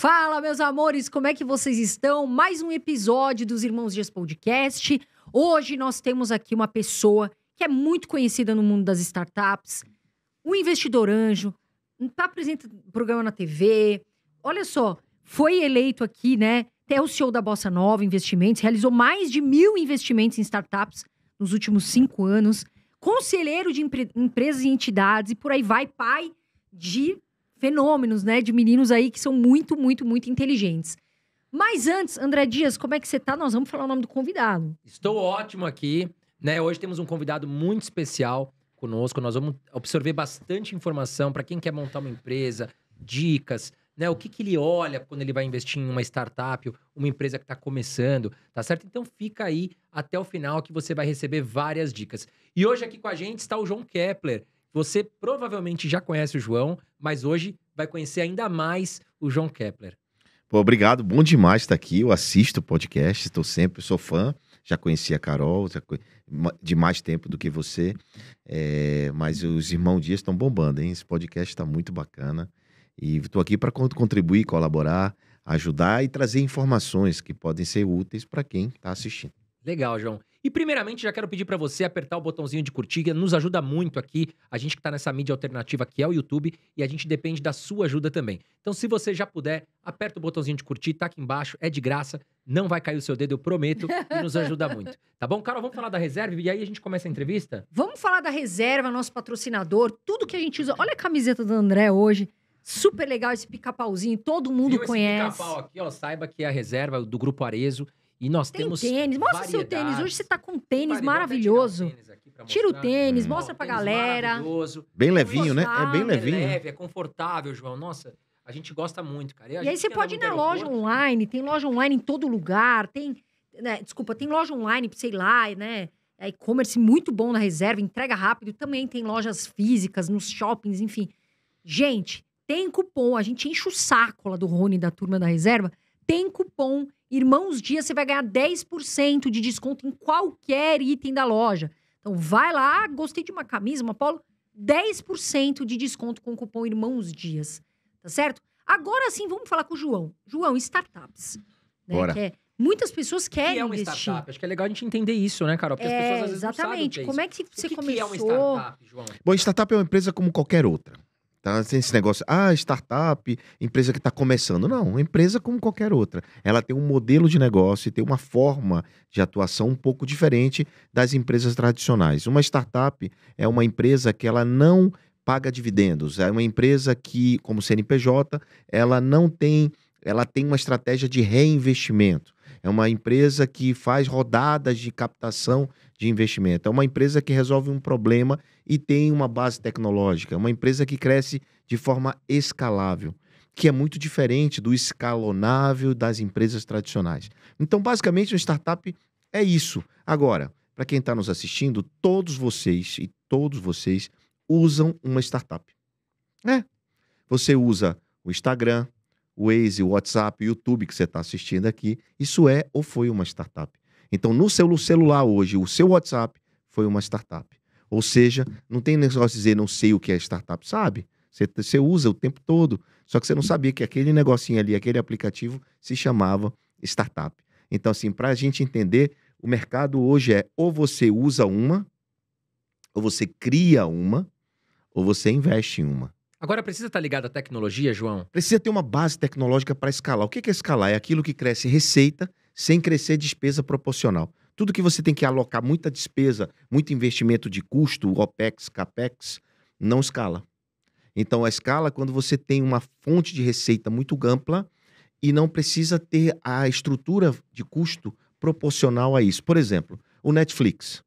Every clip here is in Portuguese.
Fala, meus amores, como é que vocês estão? Mais um episódio dos Irmãos Dias Podcast. Hoje nós temos aqui uma pessoa que é muito conhecida no mundo das startups, um investidor anjo, está apresentando programa na TV. Olha só, foi eleito aqui, né? Até o CEO da Bossa Nova Investimentos, realizou mais de mil investimentos em startups nos últimos cinco anos, conselheiro de empre empresas e entidades, e por aí vai, pai de fenômenos, né? De meninos aí que são muito, muito, muito inteligentes. Mas antes, André Dias, como é que você tá? Nós vamos falar o nome do convidado. Estou ótimo aqui, né? Hoje temos um convidado muito especial conosco. Nós vamos absorver bastante informação para quem quer montar uma empresa, dicas, né? O que, que ele olha quando ele vai investir em uma startup, uma empresa que está começando, tá certo? Então fica aí até o final que você vai receber várias dicas. E hoje aqui com a gente está o João Kepler. Você provavelmente já conhece o João, mas hoje vai conhecer ainda mais o João Kepler. Pô, obrigado, bom demais estar aqui. Eu assisto o podcast, estou sempre, sou fã. Já conhecia a Carol conhe... de mais tempo do que você. É... mas os irmãos Dias estão bombando, hein? Esse podcast está muito bacana. E estou aqui para contribuir, colaborar, ajudar e trazer informações que podem ser úteis para quem está assistindo. Legal, João. E primeiramente já quero pedir para você apertar o botãozinho de curtir, nos ajuda muito aqui, a gente que está nessa mídia alternativa que é o YouTube e a gente depende da sua ajuda também. Então se você já puder, aperta o botãozinho de curtir, tá aqui embaixo, é de graça, não vai cair o seu dedo, eu prometo, e nos ajuda muito. Tá bom, Carol? Vamos falar da reserva e aí a gente começa a entrevista? Vamos falar da reserva, nosso patrocinador, tudo que a gente usa. Olha a camiseta do André hoje. Super legal esse pica-pauzinho, todo mundo Viu conhece. Esse pica-pau aqui, ó, saiba que é a reserva do Grupo Arezo. E nós tem temos. tênis. Mostra seu tênis. Hoje você está com um tênis maravilhoso. O tênis Tira o tênis, hum. mostra para a galera. Bem levinho, né? É bem é levinho. É leve, é confortável, João. Nossa, a gente gosta muito, cara. E, e aí você é pode ir na loja online, tem loja online em todo lugar, tem. Né, desculpa, tem loja online, sei lá, né? É e-commerce muito bom na reserva, entrega rápido, também tem lojas físicas, nos shoppings, enfim. Gente, tem cupom, a gente enche o saco lá do Rony da turma da reserva. Tem cupom Irmãos Dias, você vai ganhar 10% de desconto em qualquer item da loja. Então vai lá, gostei de uma camisa, uma polo, 10% de desconto com o cupom Irmãos Dias, tá certo? Agora sim, vamos falar com o João. João, startups. Né? Bora. É, muitas pessoas querem que é uma investir. startup? Acho que é legal a gente entender isso, né, Carol? Porque é, as pessoas às vezes exatamente. não sabem o que é Como é que você o que começou? Que é uma startup, João? Bom, startup é uma empresa como qualquer outra. Tá? sem esse negócio, ah, startup, empresa que está começando. Não, empresa como qualquer outra. Ela tem um modelo de negócio e tem uma forma de atuação um pouco diferente das empresas tradicionais. Uma startup é uma empresa que ela não paga dividendos. É uma empresa que, como CNPJ, ela não tem, ela tem uma estratégia de reinvestimento é uma empresa que faz rodadas de captação de investimento, é uma empresa que resolve um problema e tem uma base tecnológica, é uma empresa que cresce de forma escalável, que é muito diferente do escalonável das empresas tradicionais. Então, basicamente, uma startup é isso. Agora, para quem está nos assistindo, todos vocês e todos vocês usam uma startup. É. Você usa o Instagram, Waze, WhatsApp, YouTube que você está assistindo aqui, isso é ou foi uma startup. Então, no seu celular hoje, o seu WhatsApp foi uma startup. Ou seja, não tem negócio de dizer não sei o que é startup, sabe? Você, você usa o tempo todo, só que você não sabia que aquele negocinho ali, aquele aplicativo, se chamava startup. Então, assim, para a gente entender, o mercado hoje é ou você usa uma, ou você cria uma, ou você investe em uma. Agora, precisa estar tá ligado à tecnologia, João? Precisa ter uma base tecnológica para escalar. O que é escalar? É aquilo que cresce receita sem crescer despesa proporcional. Tudo que você tem que alocar muita despesa, muito investimento de custo, OPEX, CAPEX, não escala. Então, a escala é quando você tem uma fonte de receita muito ampla e não precisa ter a estrutura de custo proporcional a isso. Por exemplo, o Netflix.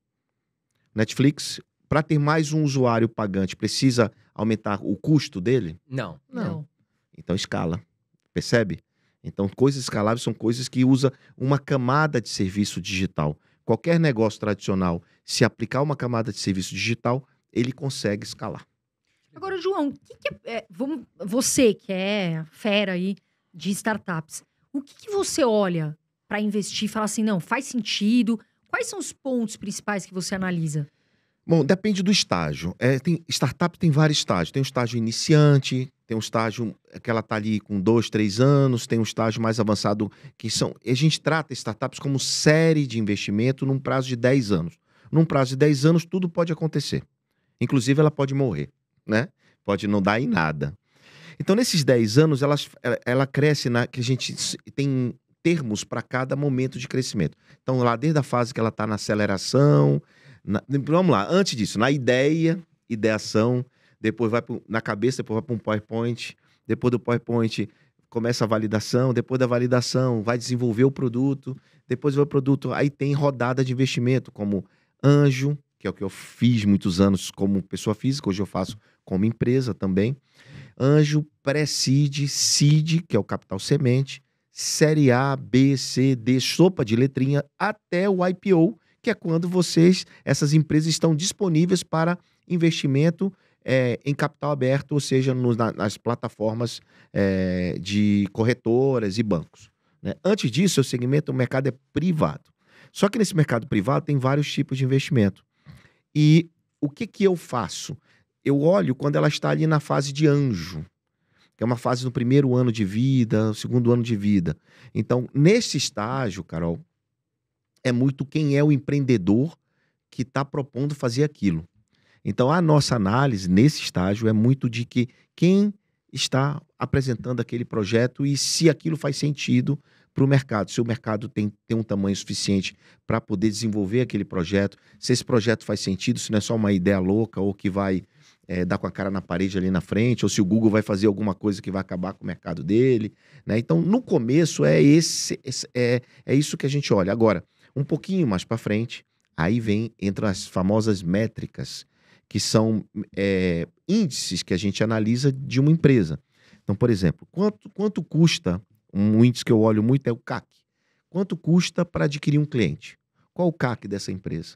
Netflix, para ter mais um usuário pagante, precisa aumentar o custo dele? Não. Não. Então escala. Percebe? Então, coisas escaláveis são coisas que usa uma camada de serviço digital. Qualquer negócio tradicional, se aplicar uma camada de serviço digital, ele consegue escalar. Agora, João, que que é, é, vamos, você que é fera aí de startups, o que, que você olha para investir e fala assim, não, faz sentido? Quais são os pontos principais que você analisa? Bom, depende do estágio. É, tem, startup tem vários estágios. Tem o um estágio iniciante, tem um estágio é, que ela está ali com dois, três anos, tem um estágio mais avançado que são. A gente trata startups como série de investimento num prazo de 10 anos. Num prazo de 10 anos, tudo pode acontecer. Inclusive, ela pode morrer, né? Pode não dar em nada. Então, nesses 10 anos, ela, ela cresce na que a gente tem termos para cada momento de crescimento. Então, lá desde a fase que ela está na aceleração, na, vamos lá, antes disso, na ideia, ideação, depois vai pro, na cabeça, depois vai para um PowerPoint, depois do PowerPoint começa a validação, depois da validação vai desenvolver o produto, depois o produto, aí tem rodada de investimento como anjo, que é o que eu fiz muitos anos como pessoa física, hoje eu faço como empresa também. Anjo, pré-seed, seed, que é o capital semente, série A, B, C, D, sopa de letrinha até o IPO, que é quando vocês, essas empresas estão disponíveis para investimento é, em capital aberto, ou seja, no, na, nas plataformas é, de corretoras e bancos. Né? Antes disso, o segmento, o mercado é privado. Só que nesse mercado privado tem vários tipos de investimento. E o que, que eu faço? Eu olho quando ela está ali na fase de anjo, que é uma fase no primeiro ano de vida, no segundo ano de vida. Então, nesse estágio, Carol, é muito quem é o empreendedor que está propondo fazer aquilo. Então, a nossa análise nesse estágio é muito de que quem está apresentando aquele projeto e se aquilo faz sentido para o mercado. Se o mercado tem, tem um tamanho suficiente para poder desenvolver aquele projeto, se esse projeto faz sentido, se não é só uma ideia louca ou que vai é, dar com a cara na parede ali na frente, ou se o Google vai fazer alguma coisa que vai acabar com o mercado dele. Né? Então, no começo, é, esse, é, é, é isso que a gente olha. Agora, um pouquinho mais para frente, aí vem entram as famosas métricas, que são é, índices que a gente analisa de uma empresa. Então, por exemplo, quanto, quanto custa um índice que eu olho muito é o CAC. Quanto custa para adquirir um cliente? Qual o CAC dessa empresa?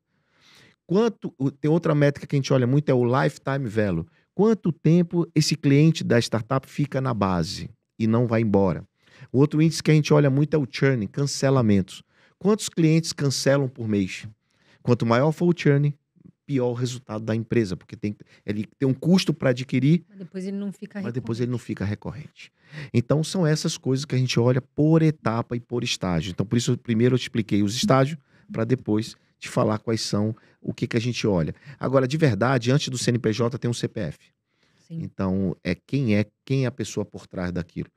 Quanto tem outra métrica que a gente olha muito é o lifetime value. Quanto tempo esse cliente da startup fica na base e não vai embora? O outro índice que a gente olha muito é o churn, cancelamentos. Quantos clientes cancelam por mês? Quanto maior for o churn, pior o resultado da empresa, porque tem, ele tem um custo para adquirir. Mas depois ele não fica mas recorrente. depois ele não fica recorrente. Então são essas coisas que a gente olha por etapa e por estágio. Então por isso primeiro eu te expliquei os estágios para depois te falar quais são o que que a gente olha. Agora de verdade, antes do CNPJ tem um CPF. Sim. Então, é quem é, quem é a pessoa por trás daquilo.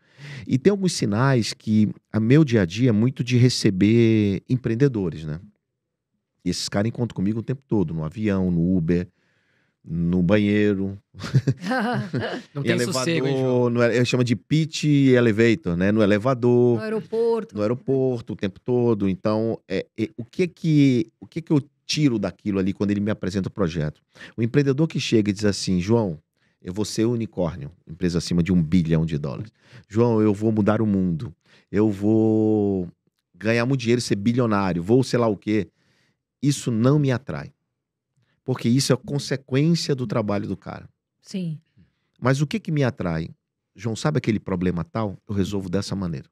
E tem alguns sinais que a meu dia a dia é muito de receber empreendedores, né? E esses caras encontram comigo o tempo todo, no avião, no Uber, no banheiro, no elevador, sossego, no, eu chamo de pitch elevator, né? No elevador, no aeroporto, no aeroporto o tempo todo. Então, é, é, o que é que o que é que eu tiro daquilo ali quando ele me apresenta o projeto? O empreendedor que chega e diz assim, João, eu vou ser unicórnio, empresa acima de um bilhão de dólares. João, eu vou mudar o mundo. Eu vou ganhar muito dinheiro, ser bilionário, vou sei lá o quê. Isso não me atrai. Porque isso é consequência do trabalho do cara. Sim. Mas o que, que me atrai? João, sabe aquele problema tal? Eu resolvo dessa maneira.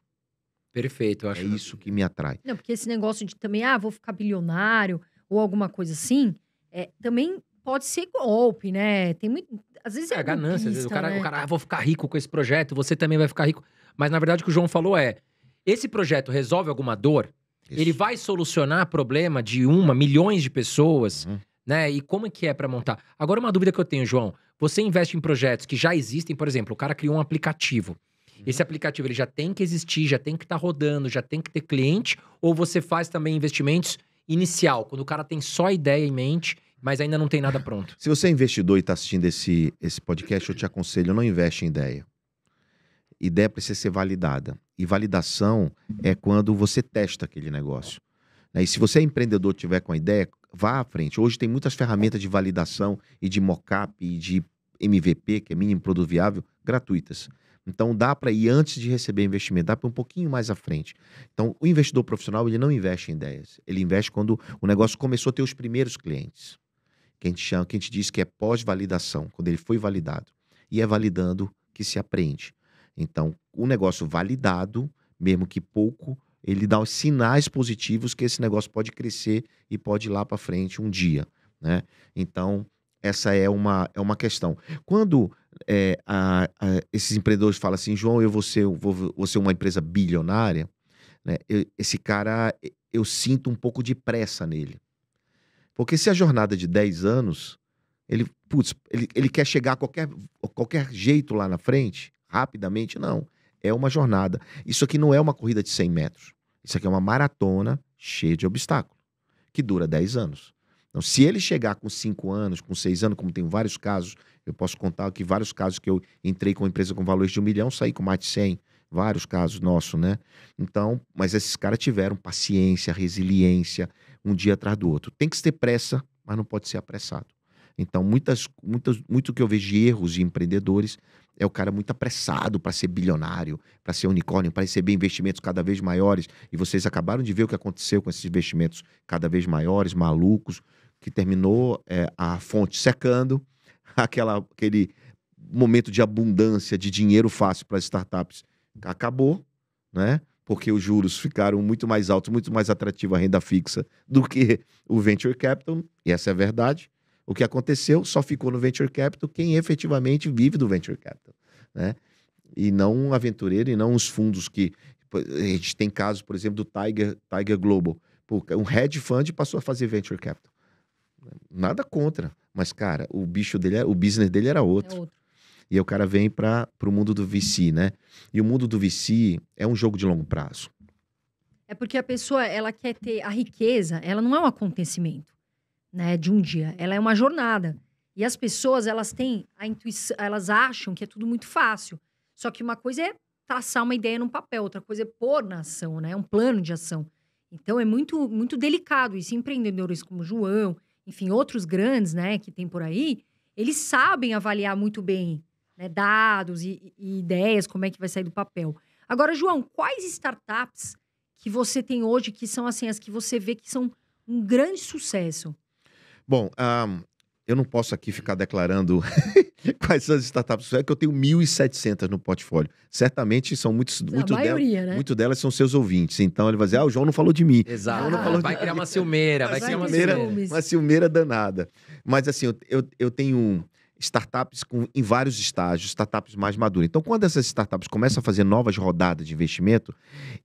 Perfeito, eu acho. É isso que me atrai. Não, porque esse negócio de também, ah, vou ficar bilionário ou alguma coisa assim, é, também pode ser golpe, né? Tem muito. Às vezes é, é ganância. Golpista, às vezes o cara, né? o cara ah, vou ficar rico com esse projeto, você também vai ficar rico. Mas na verdade o que o João falou é: esse projeto resolve alguma dor? Isso. Ele vai solucionar problema de uma, milhões de pessoas, uhum. né? E como é que é para montar? Agora uma dúvida que eu tenho, João. Você investe em projetos que já existem, por exemplo, o cara criou um aplicativo. Uhum. Esse aplicativo ele já tem que existir, já tem que estar tá rodando, já tem que ter cliente, ou você faz também investimentos inicial, quando o cara tem só ideia em mente mas ainda não tem nada pronto. Se você é investidor e está assistindo esse, esse podcast, eu te aconselho, não investe em ideia. Ideia precisa ser validada. E validação é quando você testa aquele negócio. Né? E se você é empreendedor tiver com a ideia, vá à frente. Hoje tem muitas ferramentas de validação e de mockup e de MVP, que é mínimo produto viável, gratuitas. Então dá para ir antes de receber investimento, dá para um pouquinho mais à frente. Então o investidor profissional ele não investe em ideias, ele investe quando o negócio começou a ter os primeiros clientes que a gente chama, que a gente diz que é pós-validação, quando ele foi validado. E é validando que se aprende. Então, o um negócio validado, mesmo que pouco, ele dá os sinais positivos que esse negócio pode crescer e pode ir lá para frente um dia, né? Então, essa é uma, é uma questão. Quando é, a, a, esses empreendedores falam assim, João, eu vou ser, vou, vou ser uma empresa bilionária, né? Eu, esse cara, eu sinto um pouco de pressa nele. Porque se a jornada é de 10 anos, ele, putz, ele, ele quer chegar a qualquer, qualquer jeito lá na frente, rapidamente, não. É uma jornada. Isso aqui não é uma corrida de 100 metros. Isso aqui é uma maratona cheia de obstáculos, que dura 10 anos. Então, se ele chegar com 5 anos, com 6 anos, como tem vários casos, eu posso contar aqui vários casos que eu entrei com uma empresa com valores de um milhão, saí com mais de 100 vários casos nossos, né? Então, mas esses caras tiveram paciência, resiliência, um dia atrás do outro. Tem que ter pressa, mas não pode ser apressado. Então, muitas, muitas, muito que eu vejo de erros de empreendedores é o cara muito apressado para ser bilionário, para ser unicórnio, para receber investimentos cada vez maiores. E vocês acabaram de ver o que aconteceu com esses investimentos cada vez maiores, malucos, que terminou é, a fonte secando, aquela, aquele momento de abundância de dinheiro fácil para as startups acabou, né? porque os juros ficaram muito mais altos, muito mais atrativa a renda fixa do que o venture capital, e essa é a verdade. O que aconteceu só ficou no venture capital quem efetivamente vive do venture capital, né? E não um aventureiro e não os fundos que a gente tem casos, por exemplo, do Tiger, Tiger Global, um hedge fund passou a fazer venture capital. Nada contra, mas cara, o bicho dele, é, o business dele era outro. É outro. E aí o cara vem para o mundo do VC, né? E o mundo do VC é um jogo de longo prazo. É porque a pessoa, ela quer ter a riqueza, ela não é um acontecimento, né, de um dia, ela é uma jornada. E as pessoas, elas têm a intuição, elas acham que é tudo muito fácil. Só que uma coisa é traçar uma ideia num papel, outra coisa é pôr na ação, né, é um plano de ação. Então é muito muito delicado isso. Empreendedores como João, enfim, outros grandes, né, que tem por aí, eles sabem avaliar muito bem né, dados e, e ideias, como é que vai sair do papel. Agora, João, quais startups que você tem hoje que são assim, as que você vê que são um grande sucesso? Bom, um, eu não posso aqui ficar declarando quais são as startups, é que eu tenho 1.700 no portfólio. Certamente são muitos, muito maioria, delas, né? muito delas são seus ouvintes. Então ele vai dizer: "Ah, o João não falou de mim". Exato. Ah, vai de... criar uma ciumeira, vai, vai criar uma ciumeira, uma ciumeira danada. Mas assim, eu, eu, eu tenho startups com, em vários estágios, startups mais maduras. Então, quando essas startups começam a fazer novas rodadas de investimento,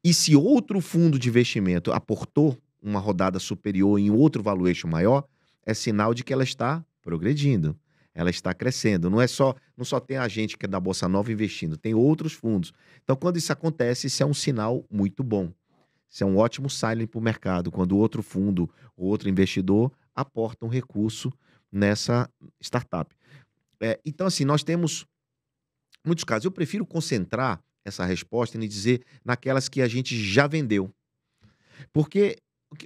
e se outro fundo de investimento aportou uma rodada superior em outro valuation maior, é sinal de que ela está progredindo, ela está crescendo. Não é só, não só tem a gente que é da Bolsa Nova investindo, tem outros fundos. Então, quando isso acontece, isso é um sinal muito bom. Isso é um ótimo silent para o mercado, quando outro fundo outro investidor aporta um recurso nessa startup. É, então, assim, nós temos muitos casos. Eu prefiro concentrar essa resposta e dizer naquelas que a gente já vendeu. Porque,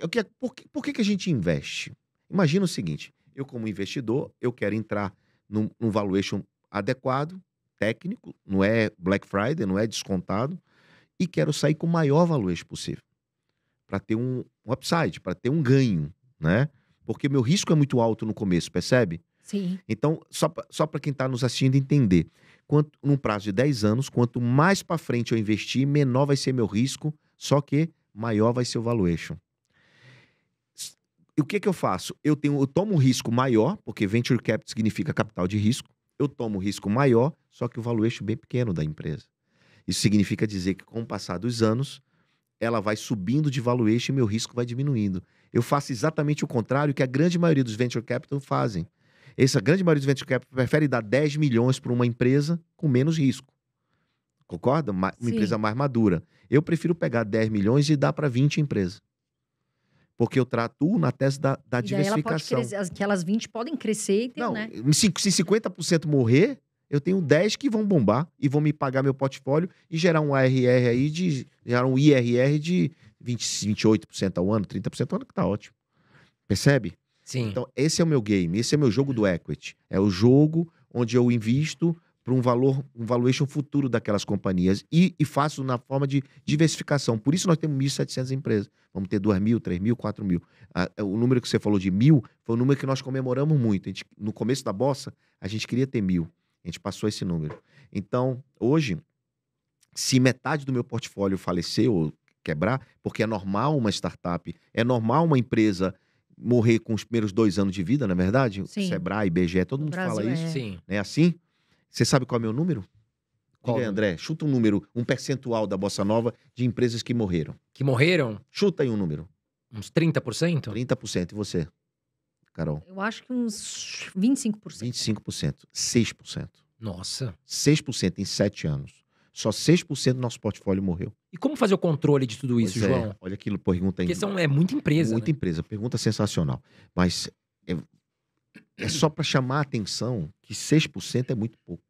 o que é, por que a gente investe? Imagina o seguinte: eu, como investidor, eu quero entrar num, num valuation adequado, técnico, não é Black Friday, não é descontado, e quero sair com o maior valuation possível. Para ter um, um upside, para ter um ganho, né? Porque meu risco é muito alto no começo, percebe? Sim. Então, só, só para quem está nos assistindo entender, quanto num prazo de 10 anos, quanto mais para frente eu investir, menor vai ser meu risco, só que maior vai ser o valuation. E o que, que eu faço? Eu, tenho, eu tomo um risco maior, porque venture capital significa capital de risco. Eu tomo um risco maior, só que o valuation bem pequeno da empresa. Isso significa dizer que, com o passar dos anos, ela vai subindo de valuation e meu risco vai diminuindo. Eu faço exatamente o contrário que a grande maioria dos venture capital fazem. Essa grande maioria dos venture capital prefere dar 10 milhões para uma empresa com menos risco. Concorda? Uma Sim. empresa mais madura. Eu prefiro pegar 10 milhões e dar para 20 empresas. Porque eu trato uh, na tese da, da diversificação. Ela crescer, aquelas 20 podem crescer e ter, Não, né? Se, se 50% morrer, eu tenho 10 que vão bombar e vão me pagar meu portfólio e gerar um ARR aí de. gerar um IRR de 20, 28% ao ano, 30% ao ano, que tá ótimo. Percebe? Sim. Então, esse é o meu game, esse é o meu jogo do equity. É o jogo onde eu invisto para um valor, um valuation futuro daquelas companhias e, e, faço na forma de diversificação. Por isso nós temos 1.700 empresas. Vamos ter 2.000, mil, 4.000. mil, mil. Ah, é, o número que você falou de mil foi o número que nós comemoramos muito. Gente, no começo da Bossa, a gente queria ter mil. A gente passou esse número. Então, hoje, se metade do meu portfólio falecer ou quebrar, porque é normal uma startup, é normal uma empresa morrer com os primeiros dois anos de vida, na é verdade? Sim. Sebrae, IBGE, todo mundo Brasil fala isso. É. Sim. É assim? Você sabe qual é o meu número? Qual? Diga André, chuta um número, um percentual da Bossa Nova de empresas que morreram. Que morreram? Chuta aí um número. Uns 30%? 30%. E você, Carol? Eu acho que uns 25%. 25%. 6%. Nossa. 6% em 7 anos. Só 6% do nosso portfólio morreu. E como fazer o controle de tudo isso, é, João? olha aquilo, pergunta aí. Porque é muita empresa. Muita né? empresa, pergunta sensacional. Mas é, é só para chamar a atenção que 6% é muito pouco.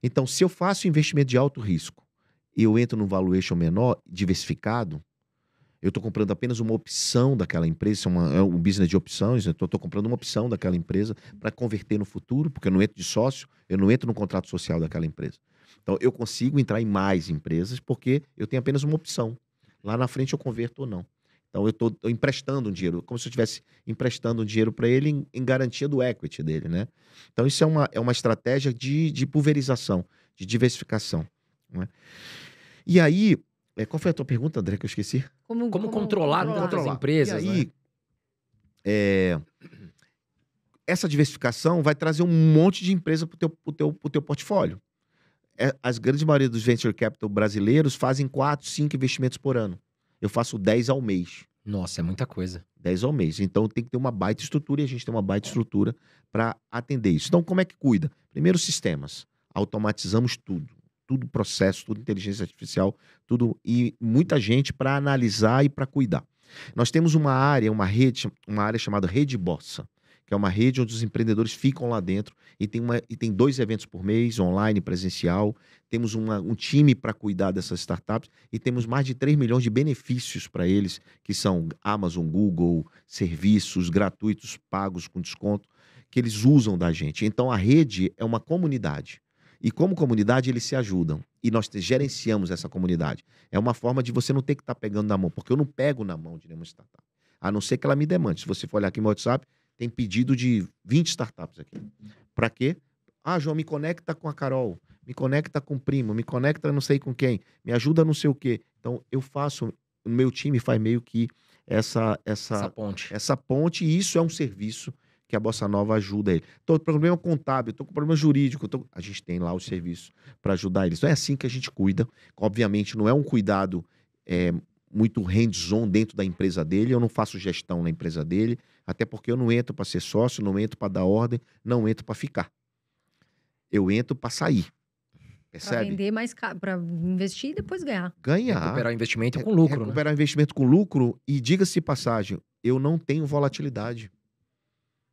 Então, se eu faço investimento de alto risco e eu entro num valuation menor, diversificado, eu estou comprando apenas uma opção daquela empresa, é uma, é um business de opções, né? então, eu estou comprando uma opção daquela empresa para converter no futuro, porque eu não entro de sócio, eu não entro no contrato social daquela empresa. Então, eu consigo entrar em mais empresas porque eu tenho apenas uma opção. Lá na frente eu converto ou não. Então, eu estou emprestando um dinheiro, como se eu estivesse emprestando um dinheiro para ele em, em, garantia do equity dele, né? Então, isso é uma, é uma estratégia de, de pulverização, de diversificação. Né? E aí, eh, qual foi a tua pergunta, André, que eu esqueci? Como, como, como controlar, controlar. outras empresas, e aí, né? É, essa diversificação vai trazer um monte de empresa para o teu, teu, teu portfólio. É, as grandes maioria dos venture capital brasileiros fazem 4, 5 investimentos por ano. Eu faço 10 ao mês. Nossa, é muita coisa. 10 ao mês. Então tem que ter uma baita estrutura e a gente tem uma baita estrutura para atender isso. Então, como é que cuida? Primeiro, sistemas. Automatizamos tudo. Tudo processo, tudo inteligência artificial, tudo e muita gente para analisar e para cuidar. Nós temos uma área, uma rede, uma área chamada Rede Bossa que é uma rede onde os empreendedores ficam lá dentro e tem, uma, e tem dois eventos por mês, online, presencial. Temos uma, um time para cuidar dessas startups e temos mais de 3 milhões de benefícios para eles, que são Amazon, Google, serviços gratuitos, pagos com desconto, que eles usam da gente. Então a rede é uma comunidade. E como comunidade, eles se ajudam. E nós gerenciamos essa comunidade. É uma forma de você não ter que estar tá pegando na mão, porque eu não pego na mão de nenhuma startup. A não ser que ela me demande. Se você for olhar aqui no WhatsApp, tem pedido de 20 startups aqui. Para quê? Ah, João, me conecta com a Carol, me conecta com o primo, me conecta não sei com quem, me ajuda não sei o quê. Então, eu faço, o meu time faz meio que essa, essa, essa ponte. Essa ponte, e isso é um serviço que a Bossa Nova ajuda ele. Estou com problema contábil, estou com problema jurídico. Tô... A gente tem lá o serviço para ajudar eles. Então é assim que a gente cuida. Obviamente, não é um cuidado é, muito hands-on dentro da empresa dele, eu não faço gestão na empresa dele, até porque eu não entro para ser sócio, não entro para dar ordem, não entro para ficar. Eu entro para sair. Percebe? Para vender mais para investir e depois ganhar. Ganhar. Recuperar investimento com lucro. Né? Recuperar né? investimento com lucro e diga-se passagem, eu não tenho volatilidade.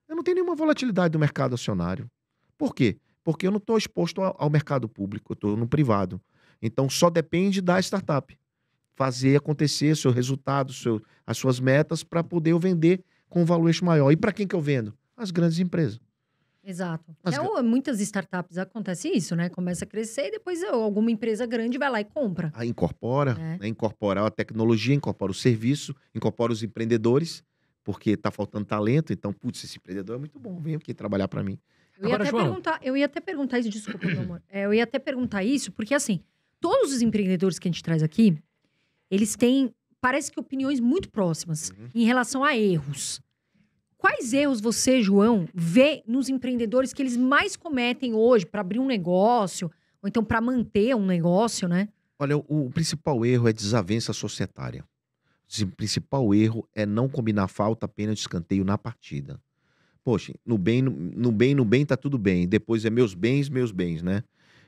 Eu não tenho nenhuma volatilidade do mercado acionário. Por quê? Porque eu não estou exposto ao mercado público, eu estou no privado. Então só depende da startup fazer acontecer seu resultado, seu, as suas metas, para poder eu vender com um valuation maior. E para quem que eu vendo? As grandes empresas. Exato. As é, muitas startups acontece isso, né? Começa a crescer e depois alguma empresa grande vai lá e compra. Aí incorpora, é. né? incorpora a tecnologia, incorpora o serviço, incorpora os empreendedores, porque está faltando talento. Então, putz, esse empreendedor é muito bom, vem aqui trabalhar para mim. Eu ia, até João... perguntar, eu ia até perguntar isso, desculpa, meu amor. É, eu ia até perguntar isso, porque assim, todos os empreendedores que a gente traz aqui, eles têm, parece que, opiniões muito próximas uhum. em relação a erros. Quais erros você, João, vê nos empreendedores que eles mais cometem hoje para abrir um negócio, ou então para manter um negócio, né? Olha, o, o principal erro é desavença societária. O principal erro é não combinar falta, apenas de escanteio na partida. Poxa, no bem, no, no bem, no bem tá tudo bem. Depois é meus bens, meus bens, né?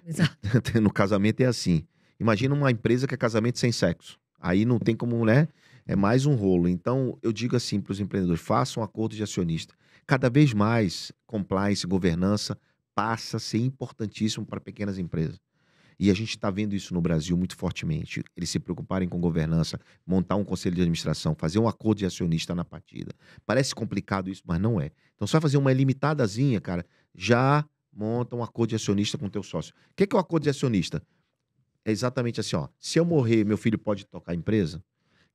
Exato. no casamento é assim. Imagina uma empresa que é casamento sem sexo. Aí não tem como, né? É mais um rolo. Então, eu digo assim para os empreendedores: façam um acordo de acionista. Cada vez mais, compliance, governança, passa a ser importantíssimo para pequenas empresas. E a gente está vendo isso no Brasil muito fortemente. Eles se preocuparem com governança, montar um conselho de administração, fazer um acordo de acionista na partida. Parece complicado isso, mas não é. Então, só fazer uma limitadazinha, cara, já monta um acordo de acionista com o teu sócio. O que é, que é o acordo de acionista? é exatamente assim, ó. Se eu morrer, meu filho pode tocar a empresa?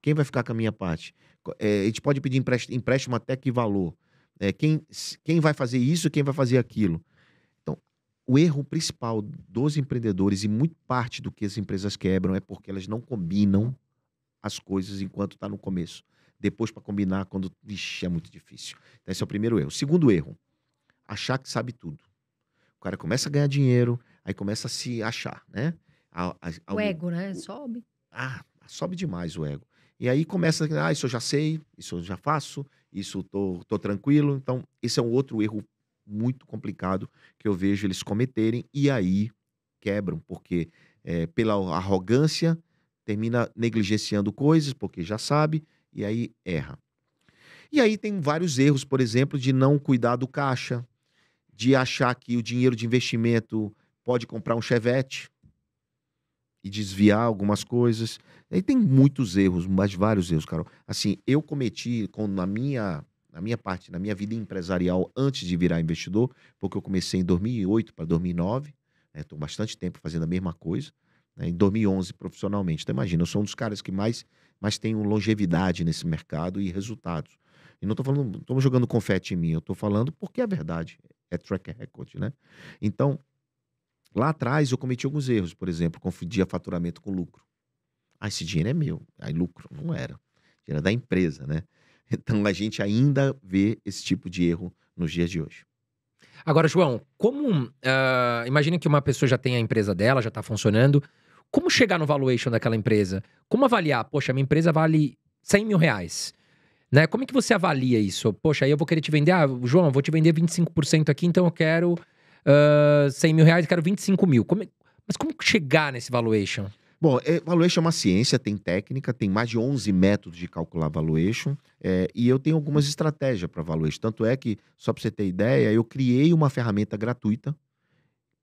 Quem vai ficar com a minha parte? É, a gente pode pedir empréstimo, empréstimo até que valor? É, quem, quem vai fazer isso, quem vai fazer aquilo? Então, o erro principal dos empreendedores e muito parte do que as empresas quebram é porque elas não combinam as coisas enquanto está no começo. Depois, para combinar, quando. Vixe, é muito difícil. Então, esse é o primeiro erro. Segundo erro, achar que sabe tudo. O cara começa a ganhar dinheiro, aí começa a se achar, né? A, a, o ego, né? Sobe. Ah, sobe demais o ego. E aí começa, ah, isso eu já sei, isso eu já faço, isso eu tô, tô tranquilo. Então, esse é um outro erro muito complicado que eu vejo eles cometerem e aí quebram, porque é, pela arrogância termina negligenciando coisas, porque já sabe, e aí erra. E aí tem vários erros, por exemplo, de não cuidar do caixa, de achar que o dinheiro de investimento pode comprar um chevette, e desviar algumas coisas. Aí tem muitos erros, mas vários erros, Carol. Assim, eu cometi na minha na minha parte, na minha vida empresarial antes de virar investidor, porque eu comecei em 2008 para 2009, estou né? bastante tempo fazendo a mesma coisa, né? em 2011 profissionalmente. Então imagina, eu sou um dos caras que mais, mais tenho longevidade nesse mercado e resultados. E não estou falando, jogando confete em mim, eu estou falando porque é verdade, é track record, né? Então, Lá atrás eu cometi alguns erros, por exemplo, confundia faturamento com lucro. Ah, esse dinheiro é meu. Aí lucro não era. Era é da empresa, né? Então a gente ainda vê esse tipo de erro nos dias de hoje. Agora, João, como. Uh, imagina que uma pessoa já tem a empresa dela, já está funcionando. Como chegar no valuation daquela empresa? Como avaliar? Poxa, minha empresa vale 100 mil reais. Né? Como é que você avalia isso? Poxa, aí eu vou querer te vender. Ah, João, vou te vender 25% aqui, então eu quero uh, ah, 100 mil reais quero 25 mil. Como, é, mas como chegar nesse valuation? Bom, é, valuation é uma ciência, tem técnica, tem mais de 11 métodos de calcular valuation é, e eu tenho algumas estratégias para valuation. Tanto é que, só para você ter ideia, eu criei uma ferramenta gratuita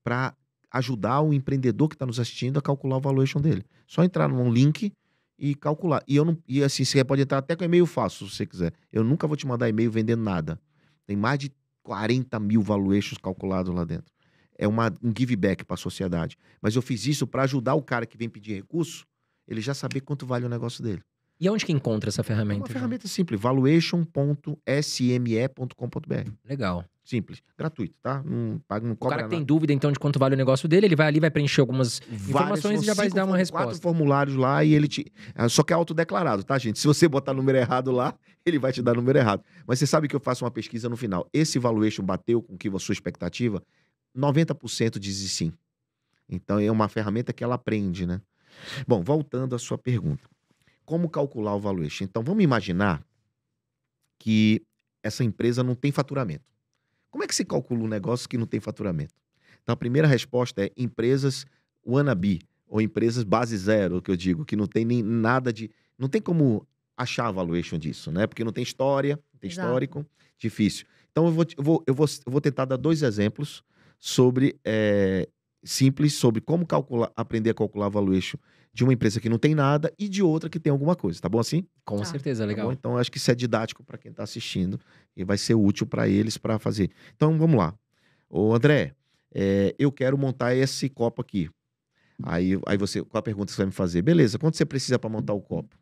para ajudar o empreendedor que está nos assistindo a calcular o valuation dele. Só entrar num link e calcular. E eu não, e assim, você pode entrar até com e-mail fácil, se você quiser. Eu nunca vou te mandar e-mail vendendo nada. Tem mais de 40 mil valuations calculados lá dentro. É uma, um give back para a sociedade. Mas eu fiz isso para ajudar o cara que vem pedir recurso, ele já saber quanto vale o negócio dele. E onde que encontra essa ferramenta? É uma já? ferramenta simples, valuation.sme.com.br. Legal. Simples, gratuito, tá? Não paga, não cobra. O cara tem nada. dúvida, então, de quanto vale o negócio dele, ele vai ali, vai preencher algumas Várias, informações e já vai dar uma resposta. quatro formulários lá e ele te. É, só que é autodeclarado, tá, gente? Se você botar número errado lá, ele vai te dar número errado. Mas você sabe que eu faço uma pesquisa no final. Esse valuation bateu com que a sua expectativa? 90% diz sim. Então é uma ferramenta que ela aprende, né? Bom, voltando à sua pergunta. Como calcular o valuation? Então vamos imaginar que essa empresa não tem faturamento. Como é que se calcula um negócio que não tem faturamento? Então, a primeira resposta é empresas wannabe, ou empresas base zero, que eu digo, que não tem nem nada de. Não tem como achar a valuation disso, né? Porque não tem história, não tem Exato. histórico, difícil. Então, eu vou, eu, vou, eu, vou, eu vou tentar dar dois exemplos sobre é, simples sobre como calcular, aprender a calcular valuation de uma empresa que não tem nada e de outra que tem alguma coisa, tá bom assim? Com tá. certeza, tá legal. Tá então acho que isso é didático para quem está assistindo e vai ser útil para eles para fazer. Então vamos lá. Ô André, é, eu quero montar esse copo aqui. Aí, aí você, qual a pergunta que você vai me fazer? Beleza, quanto você precisa para montar o copo?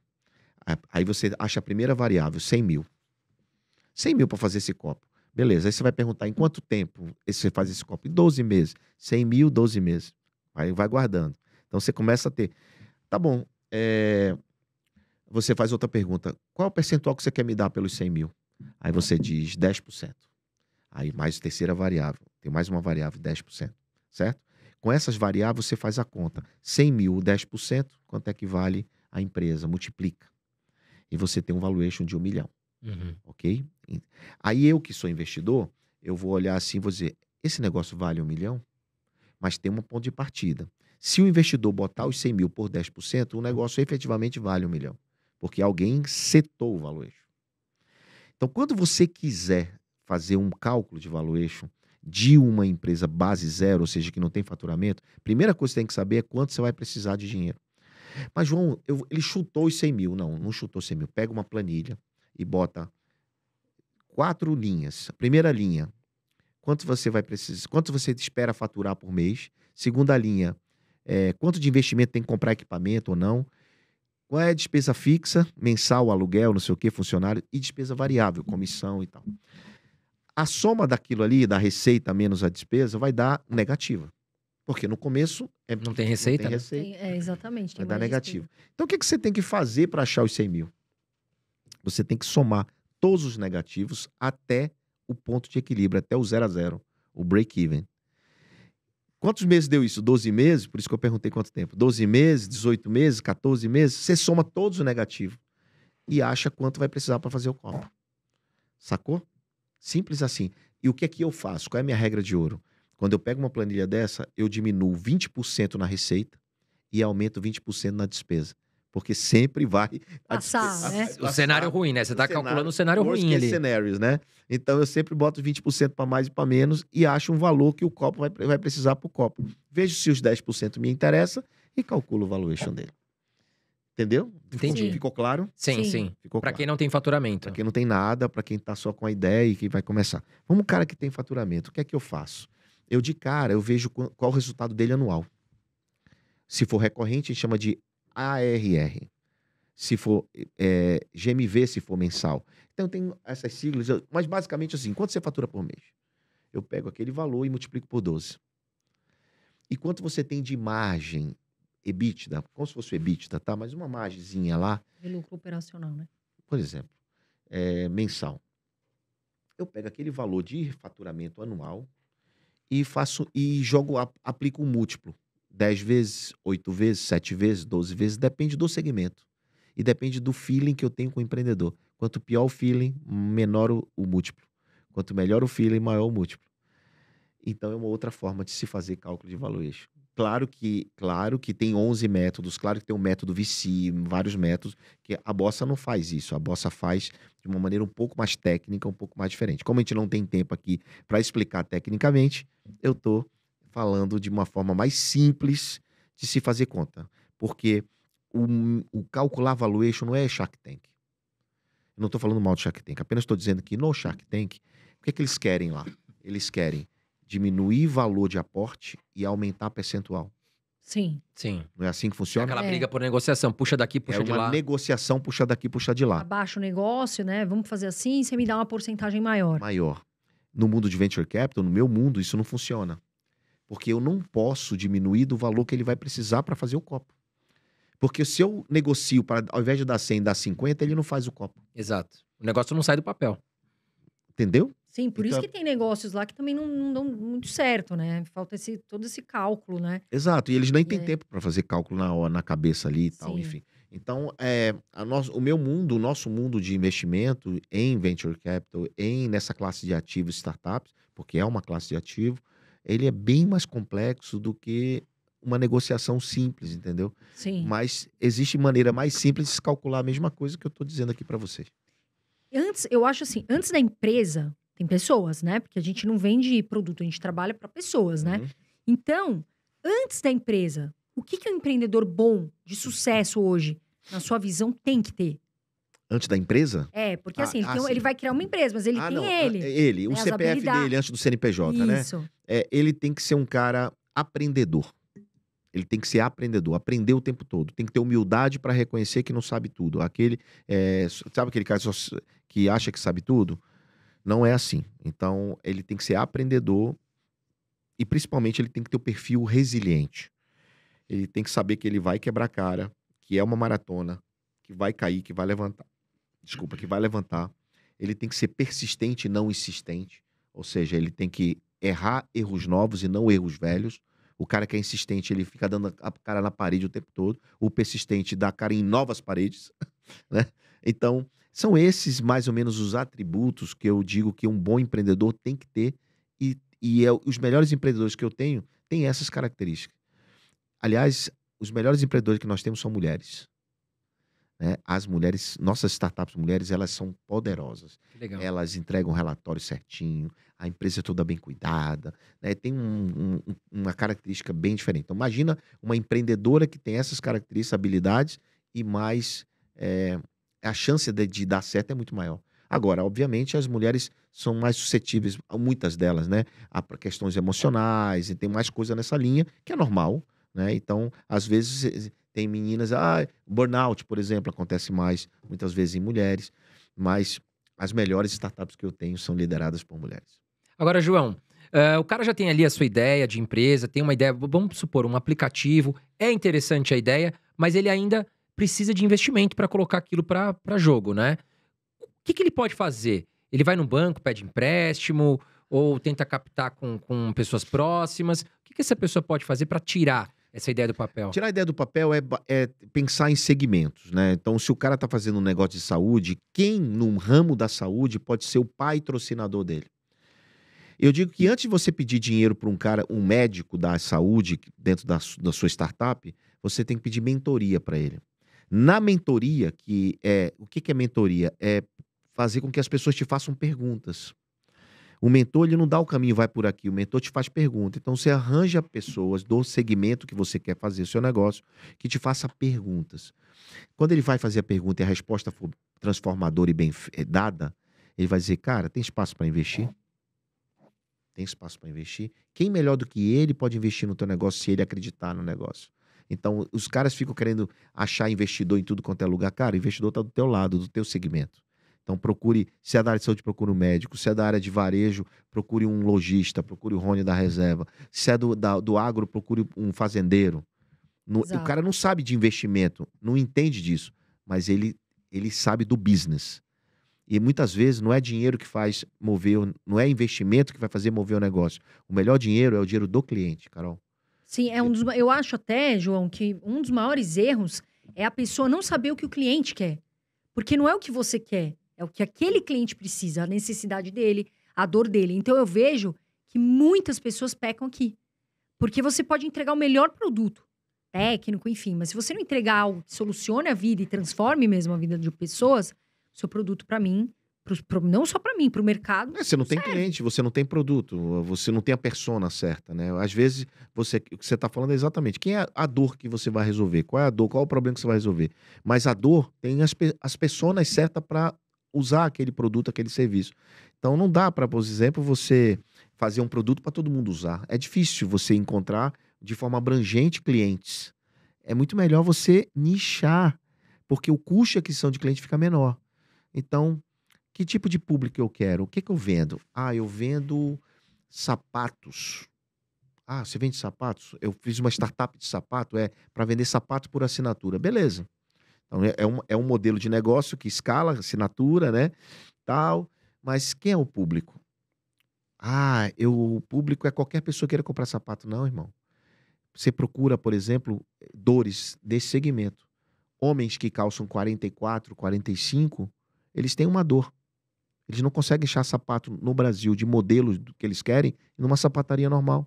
Aí você acha a primeira variável, 100 mil. 100 mil para fazer esse copo. Beleza, aí você vai perguntar em quanto tempo você faz esse copo? Em 12 meses. 100 mil, 12 meses. Aí vai guardando. Então você começa a ter. Tá bom. É... Você faz outra pergunta. Qual é o percentual que você quer me dar pelos 100 mil? Aí você diz 10%. Aí mais terceira variável. Tem mais uma variável, 10%. Certo? Com essas variáveis, você faz a conta. 100 mil, 10%, quanto é que vale a empresa? Multiplica. E você tem um valuation de um milhão. Uhum. Ok? Aí eu que sou investidor, eu vou olhar assim e vou dizer: esse negócio vale um milhão, mas tem um ponto de partida. Se o investidor botar os 100 mil por 10%, o negócio efetivamente vale um milhão, porque alguém setou o valuation. Então, quando você quiser fazer um cálculo de valuation de uma empresa base zero, ou seja, que não tem faturamento, primeira coisa que você tem que saber é quanto você vai precisar de dinheiro. Mas, João, eu, ele chutou os 100 mil. Não, não chutou 100 mil. Pega uma planilha, e bota quatro linhas. Primeira linha, quanto você vai precisar, quanto você espera faturar por mês. Segunda linha, é, quanto de investimento tem que comprar equipamento ou não. Qual é a despesa fixa, mensal, aluguel, não sei o que, funcionário, e despesa variável, comissão e tal. A soma daquilo ali, da receita menos a despesa, vai dar negativa. Porque no começo. É, não tem receita? Não tem né? receita. Tem, é, exatamente. Vai dar negativa. Despesa. Então o que, que você tem que fazer para achar os 100 mil? Você tem que somar todos os negativos até o ponto de equilíbrio, até o zero a zero, o break-even. Quantos meses deu isso? 12 meses? Por isso que eu perguntei quanto tempo. 12 meses, 18 meses, 14 meses? Você soma todos o negativo e acha quanto vai precisar para fazer o copo. Sacou? Simples assim. E o que é que eu faço? Qual é a minha regra de ouro? Quando eu pego uma planilha dessa, eu diminuo 20% na receita e aumento 20% na despesa. Porque sempre vai. Passar, a, né? A, a, o cenário ruim, né? Você está calculando o cenário ruim ali. Cenários, né? Então eu sempre boto 20% para mais e para menos e acho um valor que o copo vai, vai precisar para o copo. Vejo se os 10% me interessa e calculo o valuation dele. Entendeu? Entendi. Ficou claro? Sim, sim. Para claro. quem não tem faturamento. Para quem não tem nada, para quem está só com a ideia e que vai começar. Vamos, cara que tem faturamento, o que é que eu faço? Eu, de cara, eu vejo qual o resultado dele anual. Se for recorrente, a gente chama de ARR, se for é, GMV, se for mensal. Então tem essas siglas, mas basicamente assim, quanto você fatura por mês? Eu pego aquele valor e multiplico por 12. E quanto você tem de margem EBITDA, como se fosse o EBITDA, tá? Mas uma margemzinha lá. De lucro operacional, né? Por exemplo, é, mensal. Eu pego aquele valor de faturamento anual e faço e jogo, aplico um múltiplo. 10 vezes, 8 vezes, 7 vezes, 12 vezes, depende do segmento. E depende do feeling que eu tenho com o empreendedor. Quanto pior o feeling, menor o, o múltiplo. Quanto melhor o feeling, maior o múltiplo. Então é uma outra forma de se fazer cálculo de valuation. Claro que, claro que tem 11 métodos, claro que tem um método VC, vários métodos, que a Bossa não faz isso. A Bossa faz de uma maneira um pouco mais técnica, um pouco mais diferente. Como a gente não tem tempo aqui para explicar tecnicamente, eu estou falando de uma forma mais simples de se fazer conta. Porque o, o calcular valuation não é Shark Tank. não estou falando mal de Shark Tank, apenas estou dizendo que no Shark Tank, o que, é que eles querem lá? Eles querem diminuir valor de aporte e aumentar percentual. Sim. Sim. Não é assim que funciona? É aquela briga é. por negociação, puxa daqui, é puxa é de lá. É uma negociação, puxa daqui, puxa de lá. Abaixa o negócio, né? Vamos fazer assim, você me dá uma porcentagem maior. Maior. No mundo de venture capital, no meu mundo, isso não funciona. Porque eu não posso diminuir do valor que ele vai precisar para fazer o copo. Porque se eu negocio para, ao invés de dar 100, dar 50, ele não faz o copo. Exato. O negócio não sai do papel. Entendeu? Sim, por então, isso que tem negócios lá que também não, não, dão muito certo, né? Falta esse, todo esse cálculo, né? Exato, e eles nem têm é. tempo para fazer cálculo na, na cabeça ali e tal, Sim. enfim. Então, é, o meu mundo, o nosso mundo de investimento em venture capital, em nessa classe de ativos startups, porque é uma classe de ativo, ele é bem mais complexo do que uma negociação simples, entendeu? Sim. Mas existe maneira mais simples de se calcular a mesma coisa que eu estou dizendo aqui para vocês. Antes, eu acho assim, antes da empresa, tem pessoas, né? Porque a gente não vende produto, a gente trabalha para pessoas, né? Uhum. Então, antes da empresa, o que, que um empreendedor bom, de sucesso hoje, na sua visão, tem que ter? Antes da empresa? É, porque ah, assim, ele, ah, tem, ele, vai criar uma empresa, mas ele ah, tem não. ele. É ele, o CPF dele antes do CNPJ, Isso. né? Isso. É, ele tem que ser um cara aprendedor. Ele tem que ser aprendedor, aprender o tempo todo. Tem que ter humildade para reconhecer que não sabe tudo. Aquele, é, sabe aquele cara que acha que sabe tudo? Não é assim. Então, ele tem que ser aprendedor e principalmente ele tem que ter o perfil resiliente. Ele tem que saber que ele vai quebrar cara, que é uma maratona, que vai cair, que vai levantar desculpa, que vai levantar, ele tem que ser persistente e não insistente, ou seja, ele tem que errar erros novos e não erros velhos. O cara que é insistente, ele fica dando a cara na parede o tempo todo. O persistente dá a cara em novas paredes, né? Então, são esses mais ou menos os atributos que eu digo que um bom empreendedor tem que ter e, e eu, é os melhores empreendedores que eu tenho têm essas características. Aliás, os melhores empreendedores que nós temos são mulheres. Né? As mulheres, nossas startups mulheres, elas são poderosas. Legal. Elas entregam o relatório certinho, a empresa é toda bem cuidada, né? tem um, um, uma característica bem diferente. Então, imagina uma empreendedora que tem essas características, habilidades e mais. É, a chance de, de dar certo é muito maior. Agora, obviamente, as mulheres são mais suscetíveis, muitas delas, né, a questões emocionais e tem mais coisa nessa linha, que é normal, né? Então, às vezes tem meninas, ah, burnout, por exemplo, acontece mais, muitas vezes, em mulheres, mas as melhores startups que eu tenho são lideradas por mulheres. Agora, João, Uh, o cara já tem ali a sua ideia de empresa, tem uma ideia, vamos supor, um aplicativo, é interessante a ideia, mas ele ainda precisa de investimento para colocar aquilo para jogo, né? O que, que, ele pode fazer? Ele vai no banco, pede empréstimo, ou tenta captar com, com pessoas próximas? O que, que essa pessoa pode fazer para tirar essa ideia do papel. Tirar a ideia do papel é, é pensar em segmentos, né? Então, se o cara está fazendo um negócio de saúde, quem num ramo da saúde pode ser o patrocinador dele? Eu digo que antes de você pedir dinheiro para um cara, um médico da saúde dentro da, da sua startup, você tem que pedir mentoria para ele. Na mentoria, que é o que, que é mentoria? É fazer com que as pessoas te façam perguntas. O mentor, ele não dá o caminho, vai por aqui. O mentor te faz pergunta. Então, você arranja pessoas do segmento que você quer fazer o seu negócio que te faça perguntas. Quando ele vai fazer a pergunta e a resposta for transformadora e bem eh, dada, ele vai dizer, cara, tem espaço para investir? Tem espaço para investir? Quem melhor do que ele pode investir no teu negócio se ele acreditar no negócio? Então, os caras ficam querendo achar investidor em tudo quanto é lugar. Cara, o investidor está do teu lado, do teu segmento. Então procure, se é da área de saúde, procure um médico. Se é da área de varejo, procure um lojista, procure o Rony da reserva. Se é do, da, do agro, procure um fazendeiro. No, o cara não sabe de investimento, não entende disso, mas ele, ele sabe do business. E muitas vezes não é dinheiro que faz mover, não é investimento que vai fazer mover o negócio. O melhor dinheiro é o dinheiro do cliente, Carol. Sim, é um dos, eu acho até, João, que um dos maiores erros é a pessoa não saber o que o cliente quer. Porque não é o que você quer. É o que aquele cliente precisa, a necessidade dele, a dor dele. Então eu vejo que muitas pessoas pecam aqui. Porque você pode entregar o melhor produto, técnico, enfim, mas se você não entregar algo que solucione a vida e transforme mesmo a vida de pessoas, seu produto, para mim, pro, pro, não só para mim, para o mercado. É, você não serve. tem cliente, você não tem produto, você não tem a persona certa, né? Às vezes, você, o que você está falando é exatamente quem é a dor que você vai resolver, qual é a dor, qual é o problema que você vai resolver. Mas a dor tem as, as personas certas para usar aquele produto, aquele serviço. Então não dá para, por exemplo, você fazer um produto para todo mundo usar. É difícil você encontrar de forma abrangente clientes. É muito melhor você nichar, porque o custo de aquisição de cliente fica menor. Então, que tipo de público eu quero? O que, que eu vendo? Ah, eu vendo sapatos. Ah, você vende sapatos? Eu fiz uma startup de sapato, é para vender sapato por assinatura. Beleza. Então, é, é, um, é um modelo de negócio que escala, assinatura, né? Tal. Mas quem é o público? Ah, eu, o público é qualquer pessoa que queira comprar sapato. Não, irmão. Você procura, por exemplo, dores desse segmento. Homens que calçam 44, 45, eles têm uma dor. Eles não conseguem achar sapato no Brasil de modelos que eles querem numa sapataria normal.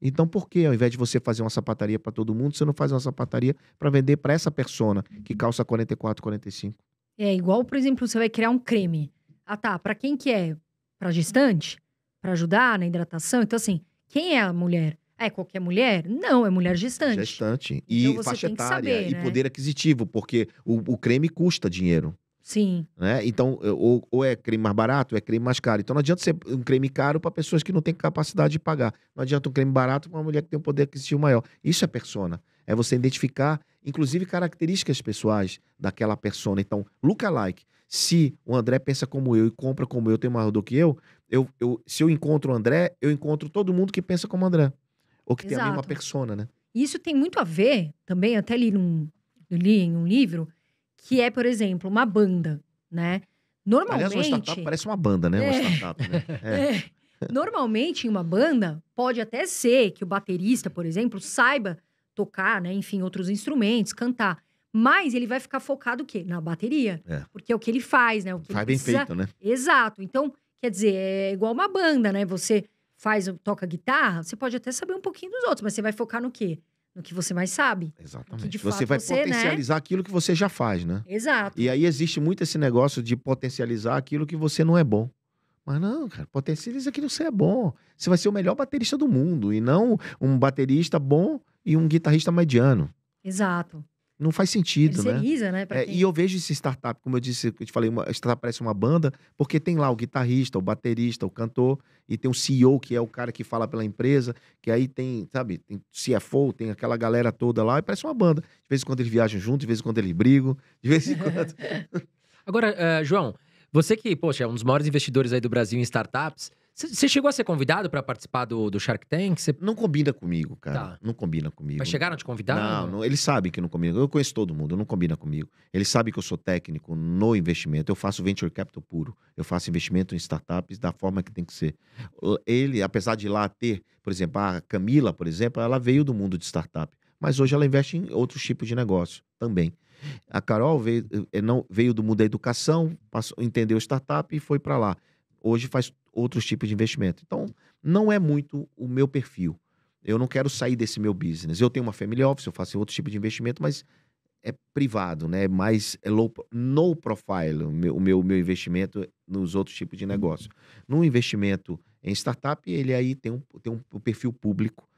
Então, por que ao invés de você fazer uma sapataria para todo mundo, você não faz uma sapataria para vender para essa persona que calça 44, 45? É igual, por exemplo, você vai criar um creme. Ah, tá. Para quem que é? Para gestante? Para ajudar na hidratação? Então, assim, quem é a mulher? É qualquer mulher? Não, é mulher gestante. Gestante. E então, faixa etária saber, e né? poder aquisitivo, porque o, o creme custa dinheiro. Sim. Né? Então, ou, ou, é creme mais barato, ou é creme mais caro. Então, não adianta ser um creme caro para pessoas que não têm capacidade de pagar. Não adianta um creme barato para uma mulher que tem um poder aquisitivo maior. Isso é persona. É você identificar, inclusive, características pessoais daquela persona. Então, look alike Se o André pensa como eu e compra como eu, tem mais do que eu, eu, eu, se eu encontro o André, eu encontro todo mundo que pensa como o André. Ou que Exato. tem a mesma persona, né? Isso tem muito a ver, também, até li, num, li em um livro, que é, por exemplo, uma banda, né? Normalmente. Aliás, uma startup parece uma banda, né? Uma é. startup, né? É. É. Normalmente, em uma banda, pode até ser que o baterista, por exemplo, saiba tocar, né? Enfim, outros instrumentos, cantar. Mas ele vai ficar focado o quê? Na bateria. É. Porque é o que ele faz, né? O que faz bem precisa... feito, né? Exato. Então, quer dizer, é igual uma banda, né? Você faz, toca guitarra, você pode até saber um pouquinho dos outros, mas você vai focar no quê? no que você mais sabe. Exatamente. você vai você, né? potencializar né? aquilo que você já faz, né? Exato. E aí existe muito esse negócio de potencializar aquilo que você não é bom. Mas não, cara, potencializa aquilo que você é bom. Você vai ser o melhor baterista do mundo e não um baterista bom e um guitarrista mediano. Exato não faz sentido, né? Risa, né é, quem... E eu vejo esse startup, como eu disse, eu te falei, uma startup parece uma banda, porque tem lá o guitarrista, o baterista, o cantor, e tem o CEO, que é o cara que fala pela empresa, que aí tem, sabe, tem CFO, tem aquela galera toda lá, e parece uma banda. De vez em quando eles viajam junto de vez em quando eles brigam, de vez em quando. Agora, uh, João, você que, poxa, é um dos maiores investidores aí do Brasil em startups, você chegou a ser convidado para participar do, do Shark Tank? Cê... Não combina comigo, cara. Tá. Não combina comigo. Mas chegaram a te convidar? Não, não, eles sabem que não combina. Eu conheço todo mundo, não combina comigo. Eles sabem que eu sou técnico no investimento. Eu faço venture capital puro. Eu faço investimento em startups da forma que tem que ser. Ele, apesar de lá ter, por exemplo, a Camila, por exemplo, ela veio do mundo de startup. Mas hoje ela investe em outros tipos de negócio também. A Carol veio, eh, não, veio do mundo da educação, passou, entendeu startup e foi para lá hoje faz outros tipos de investimento. Então, não é muito o meu perfil. Eu não quero sair desse meu business. Eu tenho uma family office, eu faço outro tipo de investimento, mas é privado, né? Mais é low, no profile o meu, o meu, meu investimento nos outros tipos de negócio. Num investimento em startup, ele aí tem um, tem um perfil público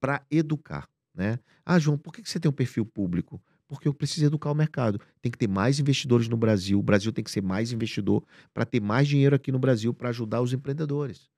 para educar, né? Ah, João, por que você tem um perfil público? porque eu preciso educar o mercado. Tem que ter mais investidores no Brasil, o Brasil tem que ser mais investidor para ter mais dinheiro aqui no Brasil para ajudar os empreendedores.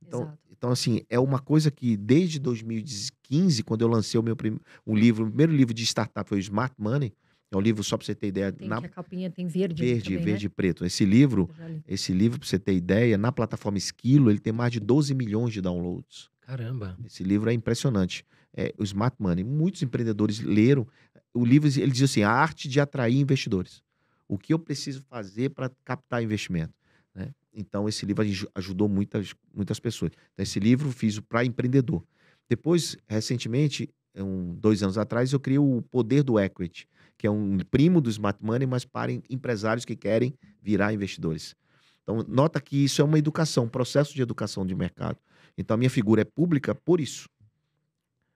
Então, então, assim, é uma coisa que desde 2015, quando eu lancei o meu prim... livro, o primeiro livro de startup foi o Smart Money, é um livro só para você ter ideia. Tem na... a capinha tem verde. Verde, também, verde né? e preto. Esse livro, esse livro para você ter ideia, na plataforma Esquilo, ele tem mais de 12 milhões de downloads. Caramba. Esse livro é impressionante é, o Smart Money. Muitos empreendedores leram o livro, ele diz assim: a arte de atrair investidores. O que eu preciso fazer para captar investimento? Né? Então, esse livro ajudou muitas, muitas pessoas. Então, esse livro eu fiz para empreendedor. Depois, recentemente, é um, dois anos atrás, eu criei o Poder do Equity, que é um primo do Smart Money, mas para empresários que querem virar investidores. Então, nota que isso é uma educação, um processo de educação de mercado. Então, a minha figura é pública por isso.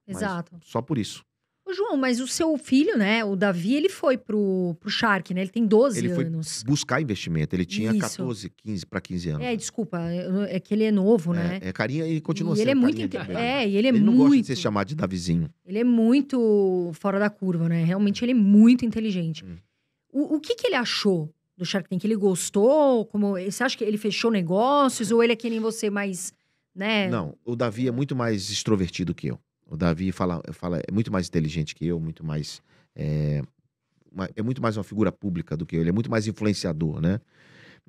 Exato. Mas só por isso. Ô, João, mas o seu filho, né, o Davi, ele foi pro, pro Shark, né? Ele tem 12 ele anos. Ele foi buscar investimento. Ele tinha isso. 14, 15 para 15 anos. É, desculpa, é, é que ele é novo, né? É, é carinha e continua e sendo ele é muito inteligente né? É, e ele é ele muito... Ele não gosta de ser chamado de Davizinho. Ele é muito fora da curva, né? Realmente ele é muito inteligente. Hum. O, o que que ele achou do Shark Tank? Ele gostou? Como, você acha que ele fechou negócios? Ou ele é que nem você, mais... Né? Não, o Davi é muito mais extrovertido que eu. O Davi fala, fala é muito mais inteligente que eu, muito mais. É, uma, é muito mais uma figura pública do que eu, ele é muito mais influenciador, né?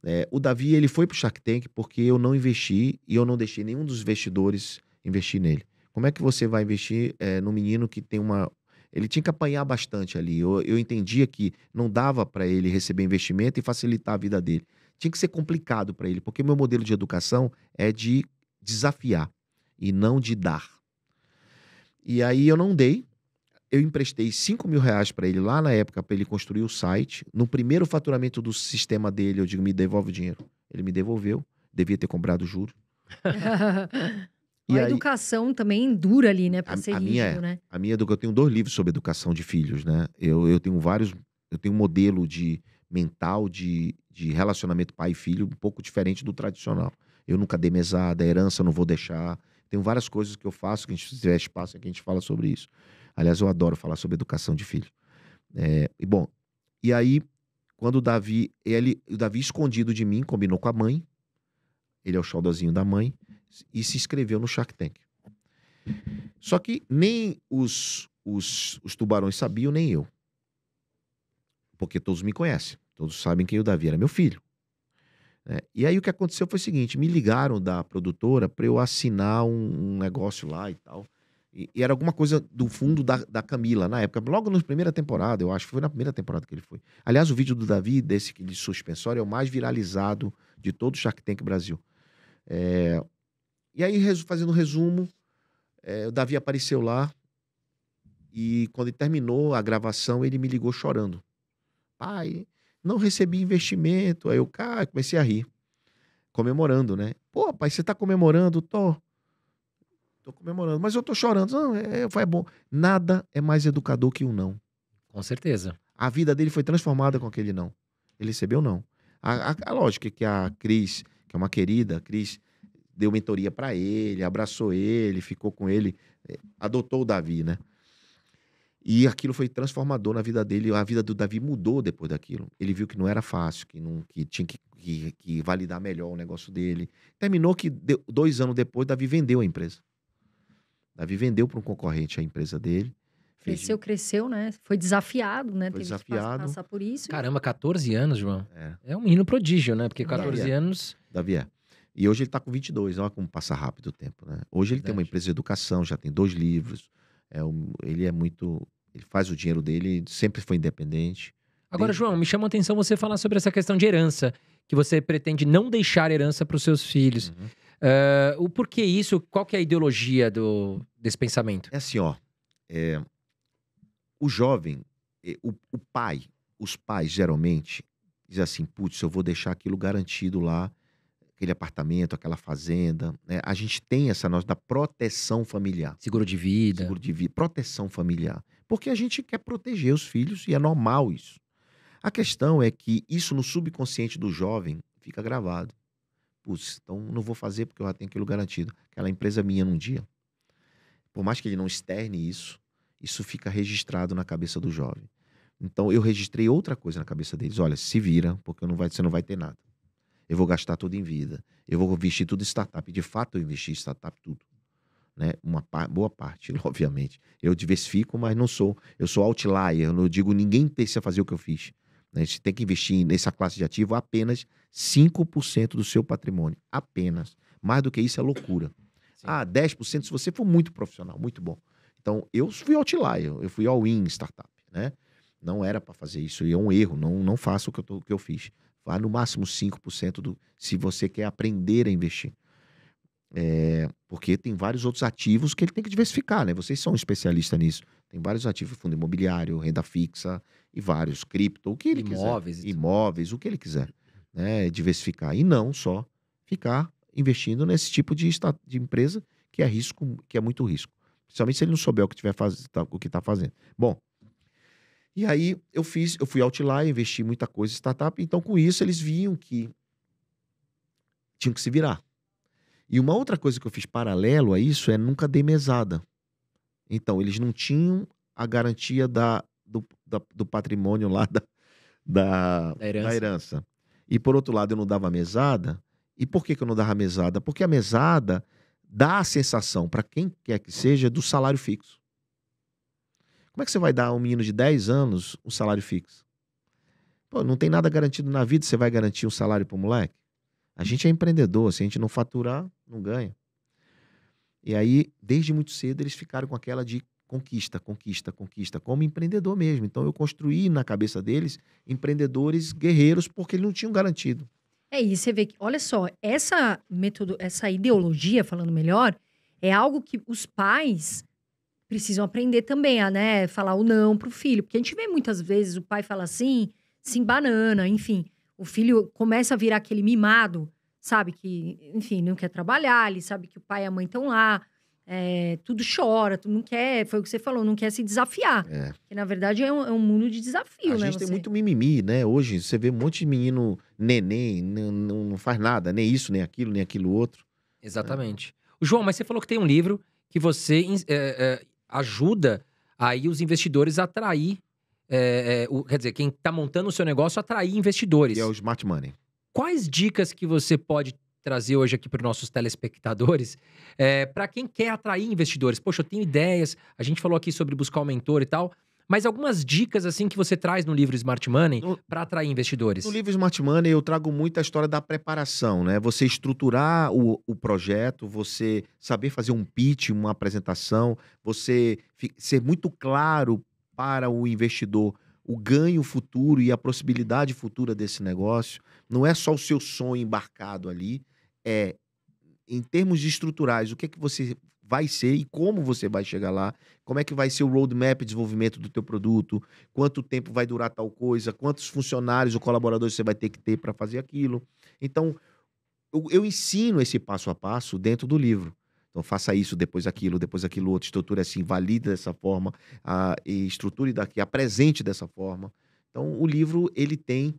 É, o Davi ele foi pro Shark Tank porque eu não investi e eu não deixei nenhum dos investidores investir nele. Como é que você vai investir é, no menino que tem uma. Ele tinha que apanhar bastante ali. Eu, eu entendia que não dava para ele receber investimento e facilitar a vida dele. Tinha que ser complicado para ele, porque meu modelo de educação é de desafiar e não de dar. E aí eu não dei. Eu emprestei 5 mil reais para ele lá na época para ele construir o site. No primeiro faturamento do sistema dele, eu digo, me devolve o dinheiro. Ele me devolveu. Devia ter comprado juro e a aí, educação também dura ali, né? Pra a, ser a minha, rígido, né? A minha educação. Eu tenho dois livros sobre educação de filhos, né? Eu, eu tenho vários. Eu tenho um modelo de mental de, de relacionamento pai filho um pouco diferente do tradicional. Eu nunca dei mesada, herança não vou deixar. Tem várias coisas que eu faço, que a gente, se tiver espaço aqui, a gente fala sobre isso. Aliás, eu adoro falar sobre educação de filho. É, e bom, e aí, quando o Davi, ele, o Davi escondido de mim, combinou com a mãe, ele é o xodózinho da mãe, e se inscreveu no Shark Tank. Só que nem os, os, os tubarões sabiam, nem eu. Porque todos me conhecem. Todos sabem que o Davi era meu filho. É, e aí o que aconteceu foi o seguinte: me ligaram da produtora para eu assinar um, um, negócio lá e tal. E, e, era alguma coisa do fundo da, da Camila na época, logo na primeira temporada, eu acho. Foi na primeira temporada que ele foi. Aliás, o vídeo do Davi, desse de suspensório, é o mais viralizado de todo o Shark Tank Brasil. É, e aí, fazendo um resumo, é, o Davi apareceu lá. E quando ele terminou a gravação, ele me ligou chorando. Pai, ah, não recebi investimento. Aí eu, cara, comecei a rir. Comemorando, né? Pô, pai, você tá comemorando? Tô. Tô comemorando. Mas eu tô chorando. Não, é, é bom. Nada é mais educador que um não. Com certeza. A vida dele foi transformada com aquele não. Ele recebeu não. A, a, a lógica é que a Cris, que é uma querida, a Cris deu mentoria para ele, abraçou ele, ficou com ele, é, adotou o Davi, né? E aquilo foi transformador na vida dele. A vida do Davi mudou depois daquilo. Ele viu que não era fácil, que, não, que tinha que, que, que validar melhor o negócio dele. Terminou que dois anos depois, Davi vendeu a empresa. Davi vendeu para um concorrente a empresa dele. Cresceu, fez... cresceu, né? Foi desafiado, né? Foi Teve desafiado. passar por isso. Caramba, 14 anos, João. É, é um menino prodígio, né? Porque 14 Davi é. anos. Davi é. E hoje ele está com 22, olha como passa rápido o tempo, né? Hoje ele Verdade. tem uma empresa de educação, já tem dois livros é um, ele é muito. Ele faz o dinheiro dele, sempre foi independente. Agora, João, me chama a atenção você falar sobre essa questão de herança, que você pretende não deixar herança para os seus filhos. Uhum. Uh, o porquê isso? Qual que é a ideologia do, desse pensamento? É assim, ó. É, o jovem, o, o pai, os pais geralmente dizem assim, putz, eu vou deixar aquilo garantido lá aquele apartamento, aquela fazenda. Né? A gente tem essa nossa da proteção familiar. Seguro de vida. Seguro de vida, proteção familiar. Porque a gente quer proteger os filhos e é normal isso. A questão é que isso no subconsciente do jovem fica gravado. Putz, então não vou fazer porque eu já tenho aquilo garantido. Aquela empresa minha num dia. Por mais que ele não externe isso, isso fica registrado na cabeça do jovem. Então eu registrei outra coisa na cabeça deles. Olha, se vira, porque não vai, você não vai ter nada. Eu vou gastar tudo em vida. Eu vou investir tudo em startup. De fato, eu investi em startup tudo. Né? Uma boa parte, obviamente. Eu diversifico, mas não sou. Eu sou outlier. Eu não digo ninguém precisa fazer o que eu fiz. A né? gente tem que investir nessa classe de ativo apenas 5% do seu patrimônio. Apenas. Mais do que isso é loucura. Sim. Ah, 10% se você for muito profissional, muito bom. Então, eu fui outlier, eu fui all-in startup, né? Não era para fazer isso, e é um erro, não, não faço o que eu, tô, o que eu fiz no máximo 5% do, se você quer aprender a investir. É, porque tem vários outros ativos que ele tem que diversificar, né? Vocês são especialistas nisso. Tem vários ativos, fundo imobiliário, renda fixa e vários, cripto, o que ele Imóveis quiser. Imóveis, o que ele quiser. Né? Diversificar. E não só ficar investindo nesse tipo de, de empresa que é risco, que é muito risco. Principalmente se ele não souber o que tiver faz, o que está fazendo. Bom, e aí eu fiz, eu fui outlier, investi muita coisa em startup, então com isso eles viam que tinham que se virar. E uma outra coisa que eu fiz paralelo a isso é nunca dei mesada. Então, eles não tinham a garantia da, do, da, do patrimônio lá da, da, da, herança. da, herança. E por outro lado, eu não dava mesada. E por que, que eu não dava mesada? Porque a mesada dá a sensação, para quem quer que seja, do salário fixo. Como é que você vai dar a um menino de 10 anos um salário fixo? Pô, não tem nada garantido na vida, você vai garantir um salário para o moleque? A gente é empreendedor, se a gente não faturar, não ganha. E aí, desde muito cedo, eles ficaram com aquela de conquista, conquista, conquista, como empreendedor mesmo. Então, eu construí na cabeça deles empreendedores guerreiros porque eles não tinham garantido. É isso, você vê que, olha só, essa metodo, essa ideologia, falando melhor, é algo que os pais precisam aprender também a, né, falar o não para o filho. Porque a gente vê muitas vezes o pai fala assim, sim, banana, enfim. O filho começa a virar aquele mimado, sabe? Que, enfim, não quer trabalhar, ele sabe que o pai e a mãe estão lá. É, tudo chora, tu não quer, foi o que você falou, não quer se desafiar. É. Que na verdade é um, é um mundo de desafio, a né? A gente você? tem muito mimimi, né? Hoje você vê um monte de menino neném, não, não faz nada, nem isso, nem aquilo, nem aquilo outro. Exatamente. João, mas você falou que tem um livro que você é, é, ajuda aí os investidores a atrair. É, é, o, quer dizer, quem está montando o seu negócio, atrair investidores. E é o smart money. Quais dicas que você pode trazer hoje aqui para os nossos telespectadores, é, para quem quer atrair investidores. Poxa, eu tenho ideias, a gente falou aqui sobre buscar um mentor e tal, mas algumas dicas assim que você traz no livro Smart Money para atrair investidores. No livro Smart Money eu trago muito a história da preparação, né? Você estruturar o, o projeto, você saber fazer um pitch, uma apresentação, você ser muito claro para o investidor o ganho futuro e a possibilidade futura desse negócio. Não é só o seu sonho embarcado ali, é em termos estruturais, o que é que você vai ser e como você vai chegar lá, como é que vai ser o roadmap de desenvolvimento do teu produto, quanto tempo vai durar tal coisa, quantos funcionários ou colaboradores você vai ter que ter para fazer aquilo. Então, eu, eu, ensino esse passo a passo dentro do livro. Então, faça isso, depois aquilo, depois aquilo outro, estrutura assim, valida dessa forma, a, ah, e estruture daqui, apresente dessa forma. Então, o livro, ele tem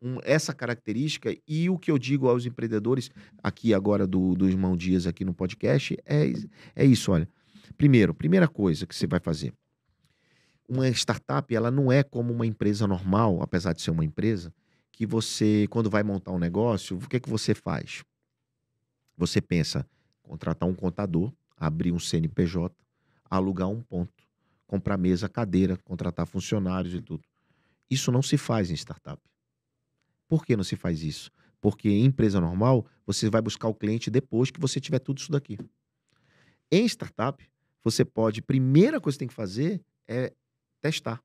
um, essa característica e o que eu digo aos empreendedores aqui agora do, do Irmão Dias aqui no podcast é, é isso, olha. Primeiro, primeira coisa que você vai fazer. Uma startup, ela não é como uma empresa normal, apesar de ser uma empresa, que você, quando vai montar um negócio, o que é que você faz? Você pensa, contratar um contador, abrir um CNPJ, alugar um ponto, comprar mesa, cadeira, contratar funcionários e tudo. Isso não se faz em startup. Por que não se faz isso? Porque em empresa normal, você vai buscar o cliente depois que você tiver tudo isso daqui. Em startup, você pode, primeira coisa que você tem que fazer é testar.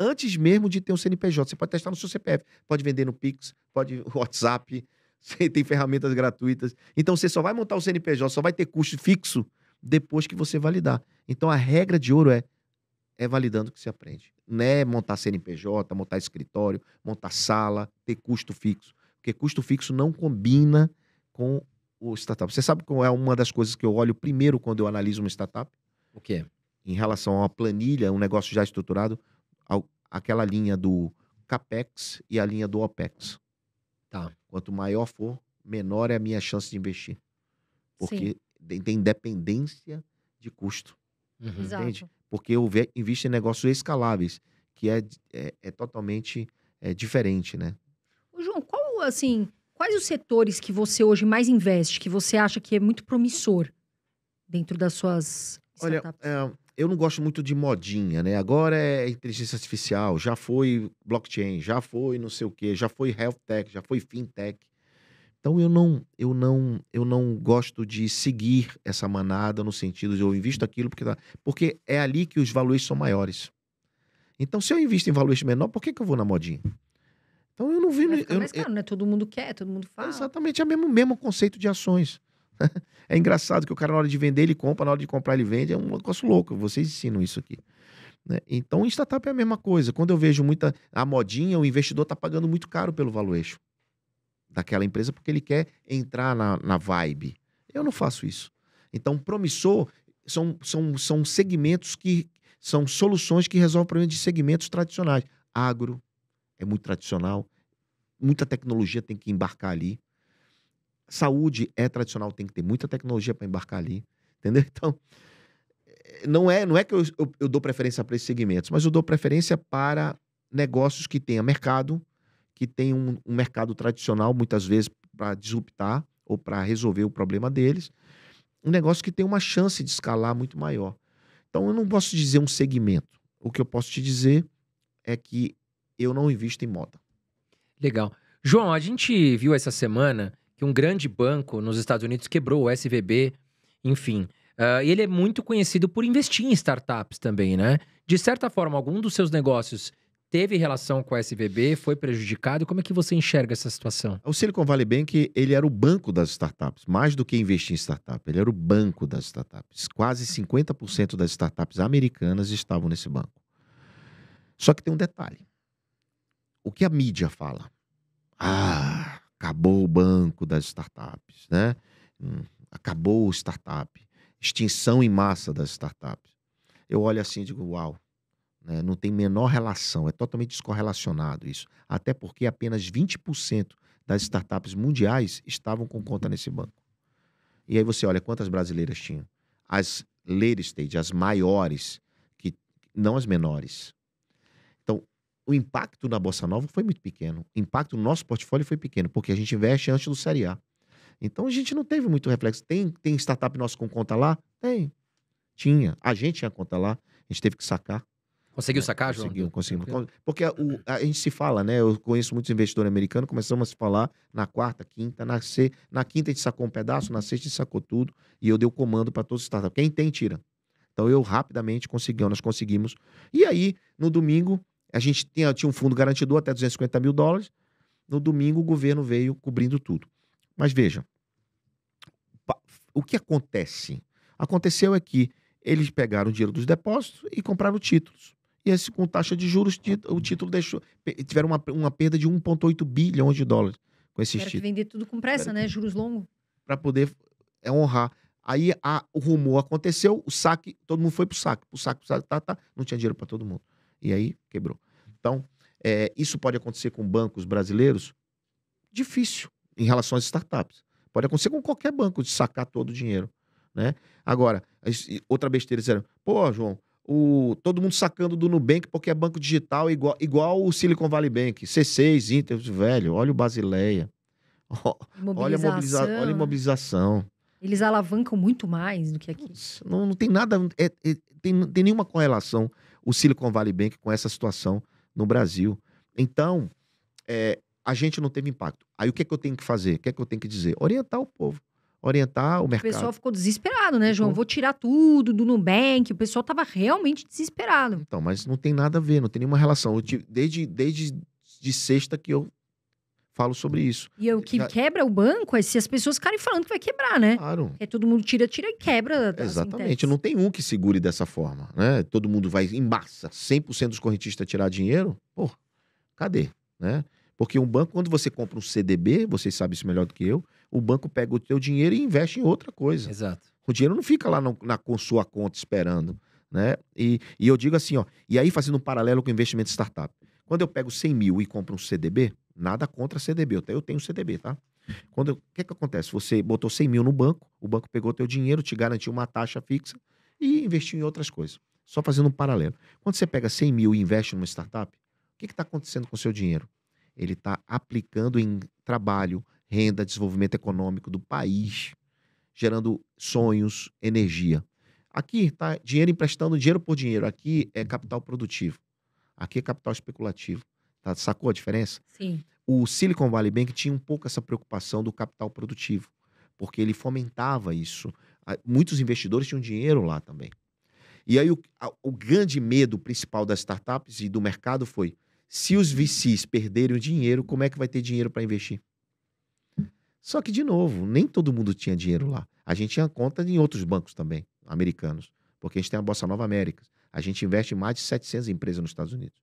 Antes mesmo de ter um CNPJ, você pode testar no seu CPF, pode vender no Pix, pode WhatsApp, você tem ferramentas gratuitas. Então você só vai montar o CNPJ, só vai ter custo fixo depois que você validar. Então a regra de ouro é é validando o que se aprende. Não é montar CNPJ, montar escritório, montar sala, ter custo fixo. Porque custo fixo não combina com o startup. Você sabe qual é uma das coisas que eu olho primeiro quando eu analiso uma startup? O quê? Em relação a uma planilha, um negócio já estruturado, aquela linha do CAPEX e a linha do OPEX. Tá. Quanto maior for, menor é a minha chance de investir. Porque Sim. tem dependência de custo. Uhum. Entende? porque eu invisto em negócios escaláveis, que é, é, é totalmente é, diferente, né? Ô, João, qual, assim, quais os setores que você hoje mais investe, que você acha que é muito promissor dentro das suas Olha, é, eu não gosto muito de modinha, né? Agora é inteligência artificial, já foi blockchain, já foi não sei o quê, já foi health tech, já foi fintech. Então eu não, eu não, eu não gosto de seguir essa manada no sentido de eu invisto aquilo porque, tá, porque é ali que os valores são maiores. Então se eu invisto em valores menor, por que, que eu vou na modinha? Então eu não vi. Mas, eu, mas eu, né? Todo mundo quer, todo mundo fala. Exatamente, é o mesmo, mesmo conceito de ações. É engraçado que o cara, na hora de vender, ele compra, na hora de comprar, ele vende. É um negócio louco. Vocês ensinam isso aqui. Né? Então, startup é a mesma coisa. Quando eu vejo muita a modinha, o investidor está pagando muito caro pelo valuation daquela empresa porque ele quer entrar na, na vibe. Eu não faço isso. Então, promissor são, são, são segmentos que são soluções que resolvem problemas de segmentos tradicionais. Agro é muito tradicional, muita tecnologia tem que embarcar ali. Saúde é tradicional, tem que ter muita tecnologia para embarcar ali. Entendeu? Então, não é, não é que eu, eu, eu dou preferência para esses segmentos, mas eu dou preferência para negócios que tenha mercado, que tem um, um mercado tradicional, muitas vezes, para disruptar ou para resolver o problema deles. Um negócio que tem uma chance de escalar muito maior. Então, eu não posso dizer um segmento. O que eu posso te dizer é que eu não invisto em moda. Legal. João, a gente viu essa semana que um grande banco nos Estados Unidos quebrou o SVB, enfim. Uh, ele é muito conhecido por investir em startups também, né? De certa forma, algum dos seus negócios teve relação com a SVB, foi prejudicado. Como é que você enxerga essa situação? O Silicon Valley Bank, ele era o banco das startups, mais do que investir em startup, ele era o banco das startups. Quase 50% das startups americanas estavam nesse banco. Só que tem um detalhe. O que a mídia fala? Ah, acabou o banco das startups, né? Hum, acabou o startup. Extinção em massa das startups. Eu olho assim e digo, uau, né? Não tem menor relação, é totalmente descorrelacionado isso. Até porque apenas 20% das startups mundiais estavam com conta nesse banco. E aí você olha quantas brasileiras tinham. As later stage, as maiores, que não as menores. Então, o impacto na Bossa Nova foi muito pequeno. O impacto no nosso portfólio foi pequeno, porque a gente investe antes do Série A. Então a gente não teve muito reflexo. Tem, tem startup nosso com conta lá? Tem. Tinha. A gente tinha conta lá, a gente teve que sacar. Conseguiu é, sacar, João? Conseguiu, conseguiu Porque a, o, a, gente se fala, né? Eu conheço muitos investidores americanos, começamos a se falar na quarta, quinta, na, se, na quinta a gente sacou um pedaço, na sexta a gente sacou tudo, e eu dei o comando para todos os startups. Quem tem, tira. Então eu rapidamente consegui, nós conseguimos. E aí, no domingo, a gente tinha, tinha um fundo garantidor até 250 mil dólares. No domingo, o governo veio cobrindo tudo. Mas veja, o que acontece? Aconteceu é que eles pegaram o dinheiro dos depósitos e compraram títulos. E esse, com taxa de juros, o título deixou. Tiveram uma, uma perda de 1,8 bilhões de dólares com esses Tiveram títulos. vender tudo com pressa, né? Que... Juros longos. Para poder é, honrar. Aí a, o rumor aconteceu, o saque, todo mundo foi pro saque. Pro saque, pro saque, tá, tá. Não tinha dinheiro para todo mundo. E aí quebrou. Então, é, isso pode acontecer com bancos brasileiros? Difícil em relação às startups. Pode acontecer com qualquer banco de sacar todo o dinheiro. Né? Agora, outra besteira disseram, pô, João, o, todo mundo sacando do Nubank porque é banco digital igual, igual o Silicon Valley Bank, C6, Inter, velho, olha o Basileia. Olha a, mobiliza, olha a mobilização. Eles alavancam muito mais do que aqui. Não, não tem nada, é, é, tem, não tem nenhuma correlação o Silicon Valley Bank com essa situação no Brasil. Então, é, a gente não teve impacto. Aí o que é que eu tenho que fazer? O que é que eu tenho que dizer? Orientar o povo orientar o mercado. O pessoal ficou desesperado, né, João? Então, Vou tirar tudo do Nubank. O pessoal estava realmente desesperado. Então, mas não tem nada a ver, não tem nenhuma relação. Tive, desde, desde de sexta que eu falo sobre isso. E é o que Já... quebra o banco é se as pessoas ficarem falando que vai quebrar, né? Claro. É todo mundo tira, tira e quebra. Exatamente. Não tem um que segure dessa forma, né? Todo mundo vai em massa, 100% dos correntistas tirar dinheiro. Pô, cadê, né? Porque um banco, quando você compra um CDB, vocês sabem isso melhor do que eu, o banco pega o teu dinheiro e investe em outra coisa. Exato. O dinheiro não fica lá no, na com sua conta esperando, né? E, e eu digo assim, ó, e aí fazendo um paralelo com o investimento startup. Quando eu pego 100 mil e compro um CDB, nada contra CDB, até eu tenho CDB, tá? Quando o que que acontece? Você botou 100 mil no banco, o banco pegou teu dinheiro, te garantiu uma taxa fixa e investiu em outras coisas. Só fazendo um paralelo. Quando você pega 100 mil e investe numa startup, o que está acontecendo com o seu dinheiro? Ele está aplicando em trabalho, renda, desenvolvimento econômico do país, gerando sonhos, energia. Aqui está dinheiro emprestando dinheiro por dinheiro. Aqui é capital produtivo. Aqui é capital especulativo. Tá? Sacou a diferença? Sim. O Silicon Valley Bank tinha um pouco essa preocupação do capital produtivo, porque ele fomentava isso. Ah, muitos investidores tinham dinheiro lá também. E aí o, o grande medo principal das startups e do mercado foi: se os VCs perderem o dinheiro, como é que vai ter dinheiro para investir? Só que, de novo, nem todo mundo tinha dinheiro lá. A gente tinha conta em outros bancos também, americanos, porque a gente tem a Bossa Nova Américas. A gente investe em mais de 700 empresas nos Estados Unidos.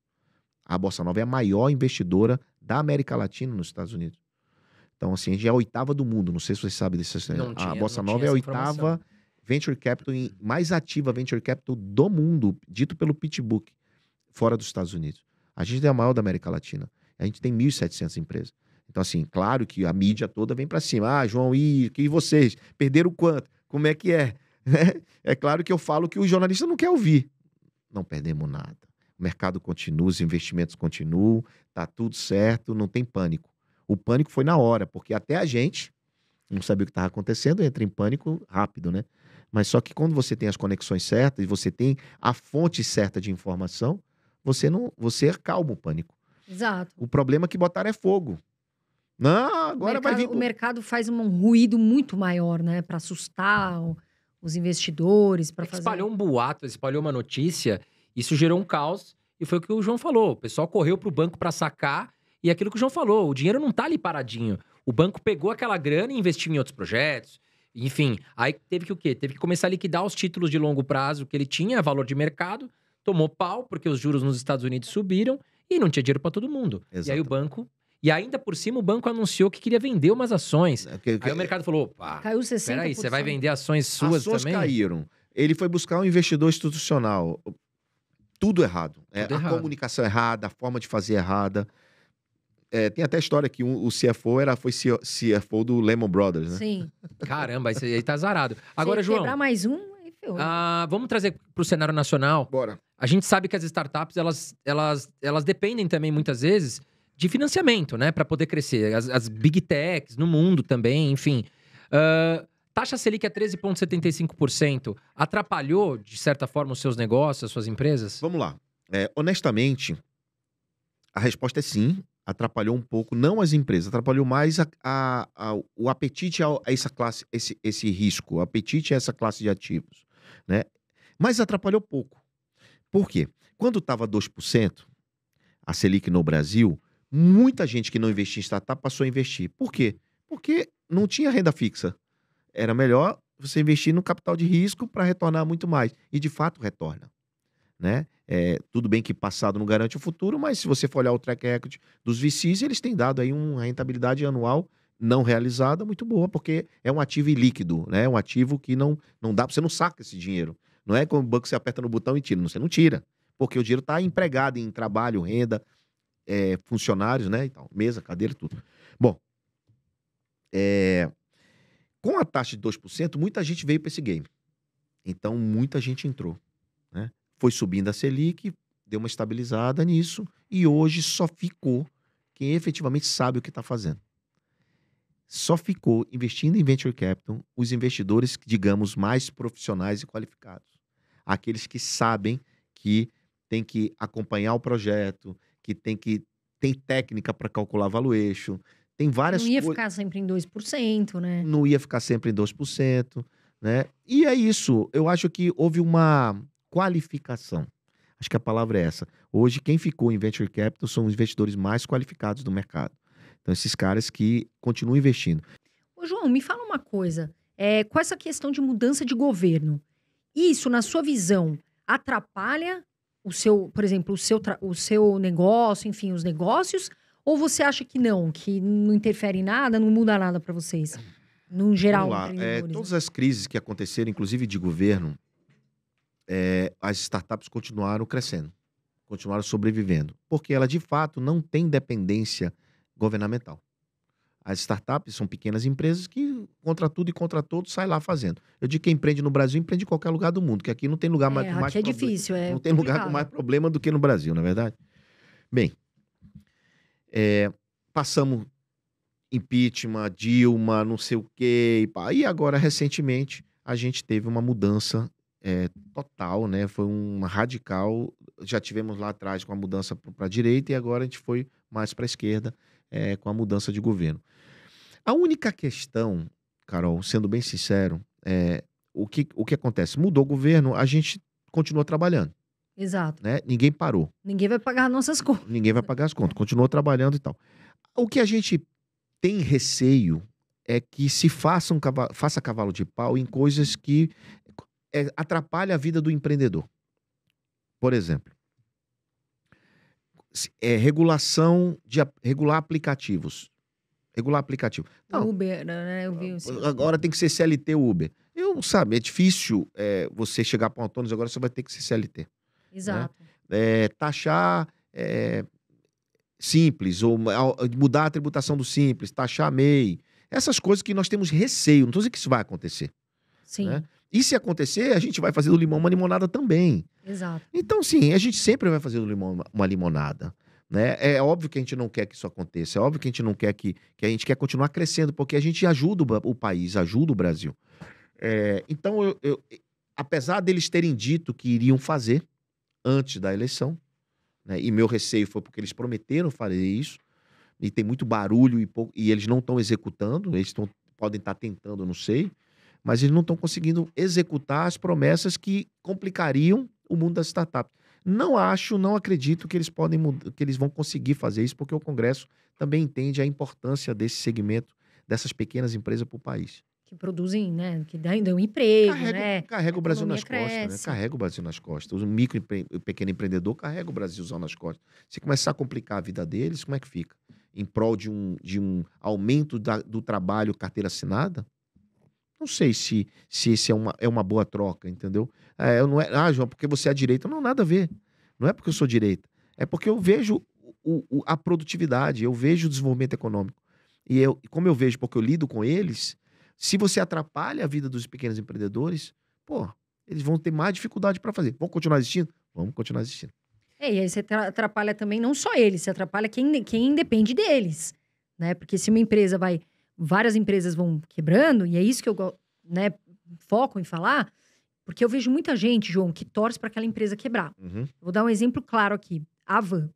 A Bossa Nova é a maior investidora da América Latina nos Estados Unidos. Então, assim, a gente é a oitava do mundo. Não sei se vocês sabem disso Não tinha, a Bossa não Nova é a oitava informação. venture capital, mais ativa venture capital do mundo, dito pelo PitchBook, fora dos Estados Unidos. A gente é a maior da América Latina. A gente tem 1.700 empresas. Então, assim, claro que a mídia toda vem para cima. Ah, João, e, e vocês? Perderam quanto? Como é que é? Né? é claro que eu falo que o jornalista não quer ouvir. Não perdemos nada. O mercado continua, os investimentos continuam, tá tudo certo, não tem pânico. O pânico foi na hora, porque até a gente não sabia o que estava acontecendo, entra em pânico rápido, né? Mas só que quando você tem as conexões certas e você tem a fonte certa de informação, você não, você acalma o pânico. Exato. O problema é que botaram é fogo. Não, agora mercado, vai vir. O mercado faz um ruído muito maior, né? Para assustar os investidores, para é fazer. Espalhou um boato, espalhou uma notícia, isso gerou um caos. E foi o que o João falou: o pessoal correu para o banco para sacar. E aquilo que o João falou: o dinheiro não está ali paradinho. O banco pegou aquela grana e investiu em outros projetos. Enfim, aí teve que o quê? Teve que começar a liquidar os títulos de longo prazo que ele tinha, valor de mercado, tomou pau porque os juros nos Estados Unidos subiram e não tinha dinheiro para todo mundo. Exato. E aí o banco e ainda por cima o banco anunciou que queria vender umas ações. É, que, que, aí o mercado falou: opa, caiu 60%. Peraí, você vai vender ações suas ações também? caíram. Ele foi buscar um investidor institucional. Tudo errado. Né? Tudo é, errado. A comunicação errada, a forma de fazer errada. É, tem até a história que um, o CFO era, foi CFO do Lehman Brothers, né? Sim. Caramba, isso aí tá zarado. Agora, Se João. mais um, Ah, vamos trazer para o cenário nacional. Bora. A gente sabe que as startups, elas, elas, elas dependem também, muitas vezes, de financiamento, né? Para poder crescer. As, as, big techs no mundo também, enfim. Uh, taxa Selic é a 13,75% atrapalhou, de certa forma, os seus negócios, as suas empresas? Vamos lá. É, honestamente, a resposta é sim. Atrapalhou um pouco, não as empresas, atrapalhou mais a, a, a, o apetite a, essa classe, esse, esse risco, o apetite a essa classe de ativos. Né? Mas atrapalhou pouco. Por quê? Quando estava 2%, a Selic no Brasil, Muita gente que não investia em startup passou a investir. Por quê? Porque não tinha renda fixa. Era melhor você investir no capital de risco para retornar muito mais. E de fato retorna. Né? É, tudo bem que passado não garante o futuro, mas se você for olhar o track record dos VCs, eles têm dado aí uma rentabilidade anual não realizada muito boa, porque é um ativo ilíquido, né? É um ativo que não, não dá, você não saca esse dinheiro. Não é como o banco você aperta no botão e tira, você não tira, porque o dinheiro está empregado em trabalho, renda, é, funcionários, né? então mesa, cadeira, tudo. Bom, é, com a taxa de 2%, muita gente veio para esse game. Então, muita gente entrou. Né? Foi subindo a Selic, deu uma estabilizada nisso, e hoje só ficou quem efetivamente sabe o que está fazendo. Só ficou investindo em venture capital os investidores, digamos, mais profissionais e qualificados. Aqueles que sabem que tem que acompanhar o projeto, que tem que tem técnica para calcular valuation, tem várias coisas. Não ia co... ficar sempre em 2%, né? Não ia ficar sempre em 2%, né? E é isso. Eu acho que houve uma qualificação. Acho que a palavra é essa. Hoje, quem ficou em venture capital são os investidores mais qualificados do mercado. Então, esses caras que continuam investindo. Ô, João, me fala uma coisa. É, com essa questão de mudança de governo, isso, na sua visão, atrapalha o seu, por exemplo, o seu, o seu negócio, enfim, os negócios? Ou você acha que não, que não interfere em nada, não muda nada para vocês? No geral, é, todas as crises que aconteceram, inclusive de governo, é, as startups continuaram crescendo, continuaram sobrevivendo, porque ela de fato não tem dependência governamental. As startups são pequenas empresas que contra tudo e contra todos sai lá fazendo. Eu digo que empreende no Brasil, empreende em qualquer lugar do mundo, que aqui não tem lugar é, mais, mais é difícil, é não tem lugar com mais problema do que no Brasil, na é verdade. Bem, é, passamos impeachment, Dilma, não sei o quê, e, pá. e agora recentemente a gente teve uma mudança é, total, né? Foi uma radical. Já tivemos lá atrás com a mudança para a direita e agora a gente foi mais para a esquerda é, com a mudança de governo. A única questão, Carol, sendo bem sincero, é o que, o que acontece? Mudou o governo, a gente continua trabalhando. Exato. Né? Ninguém parou. Ninguém vai pagar nossas contas. Ninguém vai pagar as contas, continua trabalhando e tal. O que a gente tem receio é que se faça, um cavalo, faça cavalo de pau em coisas que é, atrapalham a vida do empreendedor. Por exemplo, é, regulação de regular aplicativos regular aplicativo. Não, Uber, né? Eu vi assim. Agora tem que ser CLT Uber. Eu, sabe, é difícil é, você chegar para um autônomo agora você vai ter que ser CLT. Né? Exato. Né? É, taxar é, simples, ou mudar a tributação do simples, taxar MEI. Essas coisas que nós temos receio. Não estou dizendo que isso vai acontecer. Sim. Né? E se acontecer, a gente vai fazer do limão uma limonada também. Exato. Então, sim, a gente sempre vai fazer do limão uma limonada. Né? É, é óbvio que a gente não quer que isso aconteça, é óbvio que a gente não quer que, que a gente quer continuar crescendo, porque a gente ajuda o, o país, ajuda o Brasil. É, então, eu, eu, apesar deles terem dito que iriam fazer antes da eleição, né, e meu receio foi porque eles prometeram fazer isso, e tem muito barulho e, e eles não estão executando, eles tão, podem estar tá tentando, não sei, mas eles não estão conseguindo executar as promessas que complicariam o mundo das startups. Não acho, não acredito que eles podem que eles vão conseguir fazer isso, porque o Congresso também entende a importância desse segmento, dessas pequenas empresas para o país. Que produzem, né? Que dão, dão emprego, carrega, né? Carrega o Brasil nas cresce. costas, né? Carrega o Brasil nas costas. O micro o pequeno empreendedor carrega o Brasilzão nas costas. Se começar a complicar a vida deles, como é que fica? Em prol de um, de um aumento da, do trabalho carteira assinada? Não sei se, se esse é uma, é uma boa troca, entendeu? É, eu não é, ah, João, porque você é direita. Não, nada a ver. Não é porque eu sou direita. É porque eu vejo o, o, a produtividade, eu vejo o desenvolvimento econômico. E eu, como eu vejo, porque eu lido com eles, se você atrapalha a vida dos pequenos empreendedores, pô, eles vão ter mais dificuldade para fazer. Vão continuar existindo? Vamos continuar existindo. É, e aí você atrapalha também não só eles, você atrapalha quem, quem depende deles. Né? Porque se uma empresa vai várias empresas vão quebrando, e é isso que eu né, foco em falar, porque eu vejo muita gente, João, que torce para aquela empresa quebrar. Uhum. Vou dar um exemplo claro aqui. A Van.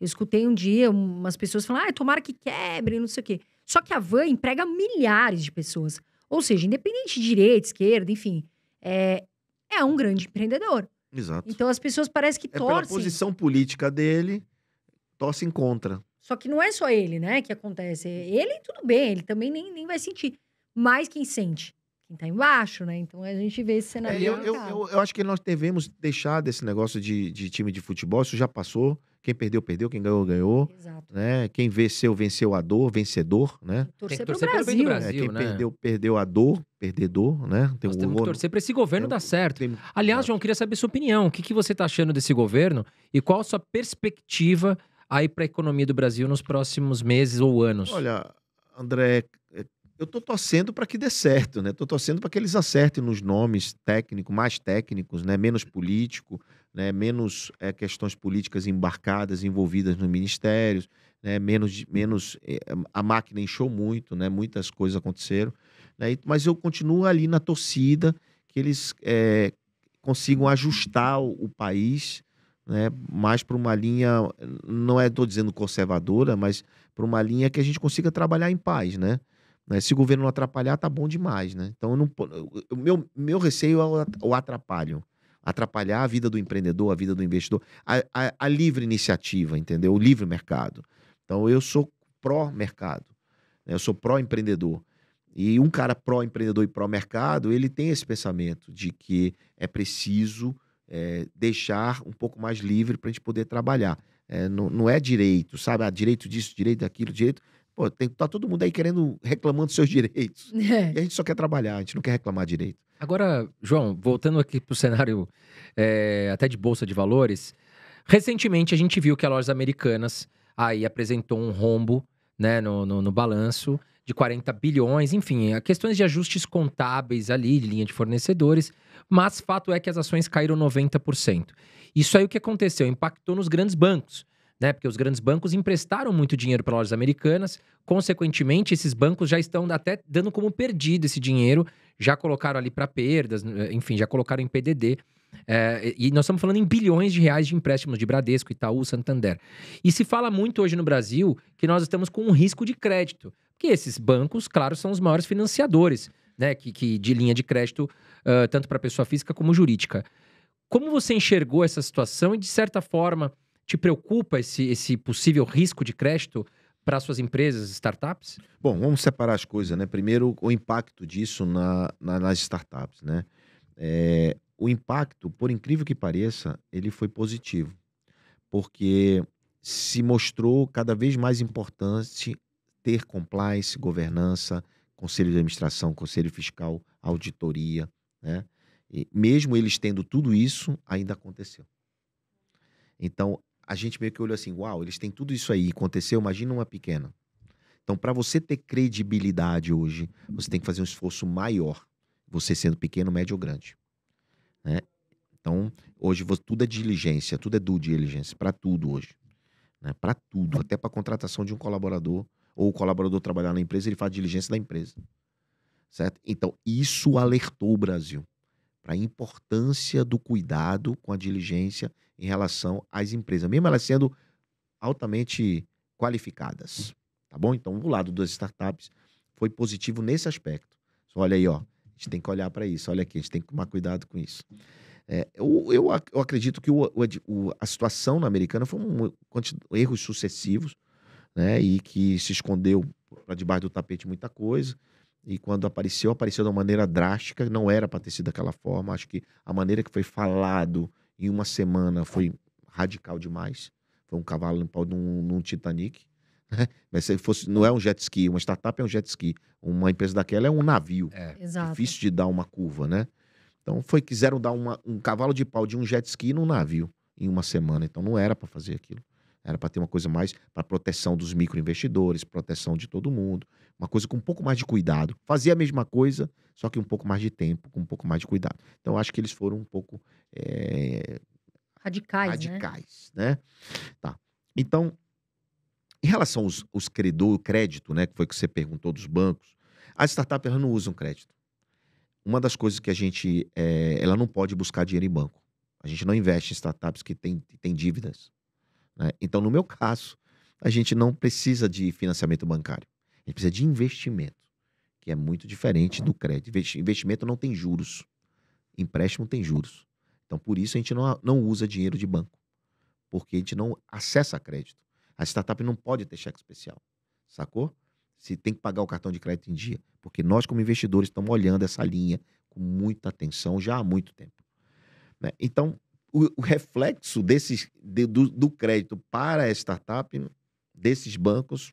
Eu escutei um dia umas pessoas falando, ah, tomara que quebre, não sei o quê. Só que a Van emprega milhares de pessoas. Ou seja, independente de direita, esquerda, enfim, é, é um grande empreendedor. Exato. Então as pessoas parecem que é torcem. Pela posição política dele, torcem contra. Só que não é só ele, né, que acontece. Uhum. Ele, tudo bem, ele também nem, nem vai sentir. Mas quem sente? Quem tá embaixo, né? Então a gente vê esse é, cenário. É, eu, eu, eu, eu, acho que nós devemos deixar desse negócio de, de time de futebol, isso já passou. Quem perdeu, perdeu. Quem ganhou, ganhou. Exato. Né? Quem venceu, venceu a dor, vencedor, né? Torcer, tem que torcer Brasil. Brasil. É, quem né? perdeu, perdeu a dor, perdedor, né? Tem Nós um temos que torcer para esse governo tem, dar certo. Tem... Aliás, João, queria saber sua opinião. O que, que você está achando desse governo e qual a sua perspectiva aí para a economia do Brasil nos próximos meses ou anos? Olha, André, é, eu estou torcendo para que dê certo, né? Estou torcendo para que eles acertem nos nomes técnicos, mais técnicos, né? Menos político, né? Menos é, questões políticas embarcadas, envolvidas nos ministérios, né? Menos, menos é, a máquina encheu muito, né? Muitas coisas aconteceram, né? Mas eu continuo ali na torcida que eles é, consigam ajustar o, o país né, mais para uma linha, não é, estou dizendo conservadora, mas para uma linha que a gente consiga trabalhar em paz, né? né? Se o governo não atrapalhar, tá bom demais, né? Então, não, meu, meu receio é o atrapalho. Atrapalhar a vida do empreendedor, a vida do investidor, a, a, a livre iniciativa, entendeu? O livre mercado. Então, eu sou pró-mercado, né? eu sou pró-empreendedor. E um cara pró-empreendedor e pró-mercado, ele tem esse pensamento de que é preciso é, deixar um pouco mais livre para a gente poder trabalhar. É, não, não, é direito, sabe? Ah, direito disso, direito daquilo, direito. Pô, tem, tá todo mundo aí querendo, reclamando dos seus direitos. É. E a gente só quer trabalhar, a gente não quer reclamar direito. Agora, João, voltando aqui para o cenário é, até de Bolsa de Valores, recentemente a gente viu que a Lojas Americanas aí apresentou um rombo né, no, no, no balanço de 40 bilhões, enfim, é questões de ajustes contábeis ali, de linha de fornecedores, mas fato é que as ações caíram 90%. Isso aí o que aconteceu? Impactou nos grandes bancos. Né? Porque os grandes bancos emprestaram muito dinheiro para lojas americanas, consequentemente, esses bancos já estão até dando como perdido esse dinheiro, já colocaram ali para perdas, enfim, já colocaram em PDD. É, eh, e nós estamos falando em bilhões de reais de empréstimos de Bradesco, Itaú, Santander. E se fala muito hoje no Brasil que nós estamos com um risco de crédito. E esses bancos, claro, são os maiores financiadores né, que, que de linha de crédito, uh, tanto para pessoa física como jurídica. Como você enxergou essa situação e, de certa forma, te preocupa esse, esse possível risco de crédito para suas empresas, startups? Bom, vamos separar as coisas, né? Primeiro, o impacto disso na, na, nas startups, né? É, o impacto, por incrível que pareça, ele foi positivo, porque se mostrou cada vez mais importante ter compliance, governança, conselho de administração, conselho fiscal, auditoria, né? E mesmo eles tendo tudo isso, ainda aconteceu. Então, a gente meio que olhou assim, uau, eles têm tudo isso aí, aconteceu, imagina uma pequena. Então, para você ter credibilidade hoje, você tem que fazer um esforço maior, você sendo pequeno, médio ou grande. Né? Então, hoje tudo é diligência, tudo é due diligence, para tudo hoje. Né? Para tudo, até para contratação de um colaborador, ou o colaborador trabalhar na empresa, ele faz diligência da empresa. Certo? Então, isso alertou o Brasil para a importância do cuidado com a diligência em relação às empresas, mesmo elas sendo altamente qualificadas. Tá bom? Então, o lado das startups foi positivo nesse aspecto. Olha aí, ó, a gente tem que olhar para isso, olha aqui, a gente tem que tomar cuidado com isso. É, eu, eu, eu, acredito que o, o, a situação na americana foi um, erros sucessivos, né? E que se escondeu para debaixo do tapete muita coisa. E quando apareceu, apareceu de uma maneira drástica, não era para ter sido daquela forma. Acho que a maneira que foi falado em uma semana foi radical demais. Foi um cavalo no pau num, num Titanic. Né? Mas se fosse, não é um jet ski, uma startup é um jet ski. Uma empresa daquela é um navio. É. Exato. Difícil de dar uma curva, né? Então foi quiseram dar uma, um cavalo de pau de um jet ski num navio em uma semana. Então não era para fazer aquilo. Era para ter uma coisa mais para proteção dos microinvestidores, proteção de todo mundo, uma coisa com um pouco mais de cuidado. Fazia a mesma coisa, só que um pouco mais de tempo, com um pouco mais de cuidado. Então, acho que eles foram um pouco é... Eh, radicais, radicais, né? né? Tá. Então, em relação aos, aos credor, crédito, né, que foi que você perguntou dos bancos, as startups elas não usam crédito. Uma das coisas que a gente, é... ela não pode buscar dinheiro em banco. A gente não investe em startups que têm tem dívidas. Né? Então, no meu caso, a gente não precisa de financiamento bancário. A gente precisa de investimento, que é muito diferente do crédito. Investimento não tem juros. Empréstimo tem juros. Então, por isso, a gente não, não usa dinheiro de banco, porque a gente não acessa crédito. A startup não pode ter cheque especial, sacou? Se tem que pagar o cartão de crédito em dia, porque nós, como investidores, estamos olhando essa linha com muita atenção já há muito tempo. Né? Então, o, o reflexo desses, de, do, do, crédito para a startup, né, desses bancos,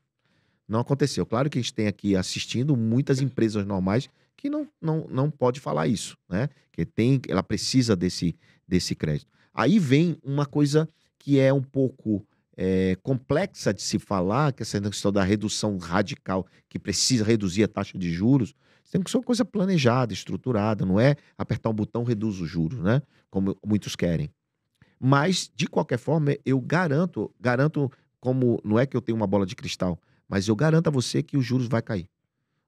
não aconteceu. Claro que a gente tem aqui assistindo muitas empresas normais que não, não, não pode falar isso, né? Que tem, ela precisa desse, desse crédito. Aí vem uma coisa que é um pouco é, complexa de se falar, que é essa questão da redução radical, que precisa reduzir a taxa de juros, tem que ser uma coisa planejada, estruturada, não é apertar um botão, reduz os juros, né? Como muitos querem. Mas, de qualquer forma, eu garanto, garanto como, não é que eu tenho uma bola de cristal, mas eu garanto a você que os juros vai cair.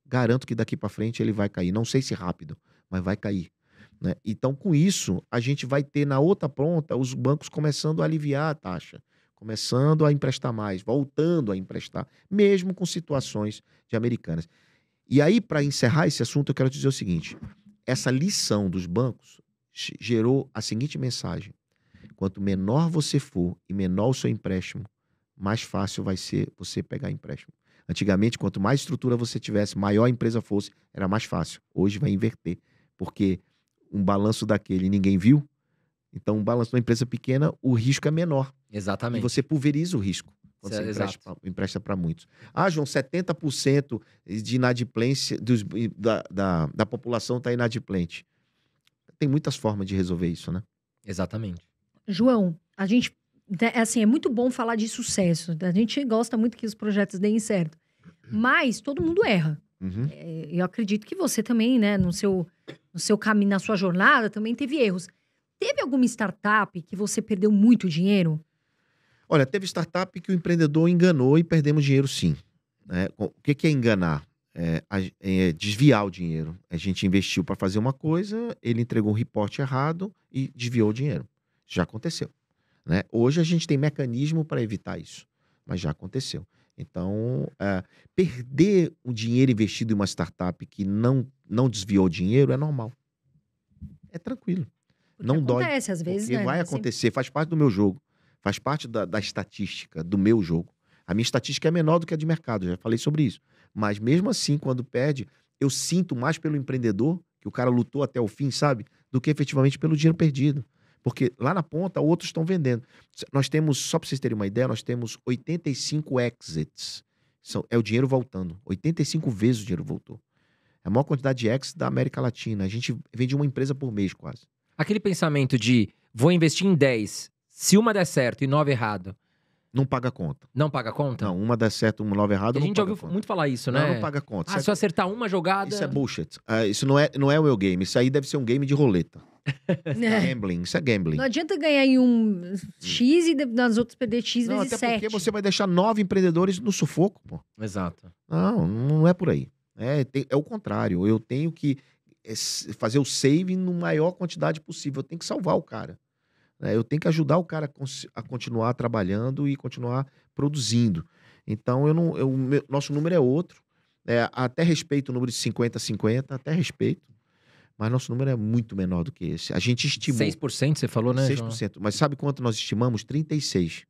Garanto que daqui para frente ele vai cair. Não sei se rápido, mas vai cair. Né? Então, com isso, a gente vai ter na outra ponta os bancos começando a aliviar a taxa começando a emprestar mais, voltando a emprestar, mesmo com situações de americanas. E aí, para encerrar esse assunto, eu quero dizer o seguinte: essa lição dos bancos gerou a seguinte mensagem: quanto menor você for e menor o seu empréstimo, mais fácil vai ser você pegar empréstimo. Antigamente, quanto mais estrutura você tivesse, maior a empresa fosse, era mais fácil. Hoje vai inverter, porque um balanço daquele ninguém viu. Então, um balanço de uma empresa pequena, o risco é menor. Exatamente. E você pulveriza o risco. Quando você empresta, empresta para muitos. Ah, João, 70% de inadimplência dos, da, da, da população está inadimplente. Tem muitas formas de resolver isso, né? Exatamente. João, a gente. Né, é assim, é muito bom falar de sucesso. A gente gosta muito que os projetos deem certo. Mas todo mundo erra. Uhum. É, eu acredito que você também, né, no seu, no seu caminho, na sua jornada, também teve erros. Teve alguma startup que você perdeu muito dinheiro? Olha, teve startup que o empreendedor enganou e perdemos dinheiro sim. Né? o que, é enganar? É, é, desviar o dinheiro. A gente investiu para fazer uma coisa, ele entregou um reporte errado e desviou o dinheiro. Já aconteceu. Né? Hoje a gente tem mecanismo para evitar isso, mas já aconteceu. Então, é, perder o dinheiro investido em uma startup que não, não desviou o dinheiro é normal. É tranquilo. Porque não acontece, dói. Às vezes, né? vai acontecer, faz parte do meu jogo. Faz parte da, da estatística do meu jogo. A minha estatística é menor do que a de mercado, já falei sobre isso. Mas mesmo assim, quando perde, eu sinto mais pelo empreendedor, que o cara lutou até o fim, sabe? Do que efetivamente pelo dinheiro perdido. Porque lá na ponta, outros estão vendendo. Nós temos, só para vocês terem uma ideia, nós temos 85 exits. São, é o dinheiro voltando. 85 vezes o dinheiro voltou. É a maior quantidade de exits da América Latina. A gente vende uma empresa por mês, quase. Aquele pensamento de vou investir em 10, se uma der certo e nove errado. Não paga conta. Não paga conta? Não, uma der certo, uma nove errado. A gente já ouviu conta. muito falar isso, né? Não, não paga conta. Ah, se eu é- acertar uma jogada. Isso é bullshit. Uh, isso não é, não é o meu game. Isso aí deve ser um game de roleta. É. Gambling, isso é gambling. Não adianta ganhar em um hum. X e nas outras perder X não, vezes até 7. Até porque você vai deixar nove empreendedores no sufoco, pô. Exato. Não, não é por aí. É, tem, é o contrário. Eu tenho que é, fazer o save na maior quantidade possível. Eu tenho que salvar o cara. Né? Eu tenho que ajudar o cara a continuar trabalhando e continuar produzindo. Então, eu não, eu, meu, nosso número é outro. É, até respeito o número de 50-50, até respeito. Mas nosso número é muito menor do que esse. A gente estimou. 6% você falou, né? 6%. João? Mas sabe quanto nós estimamos? 36%.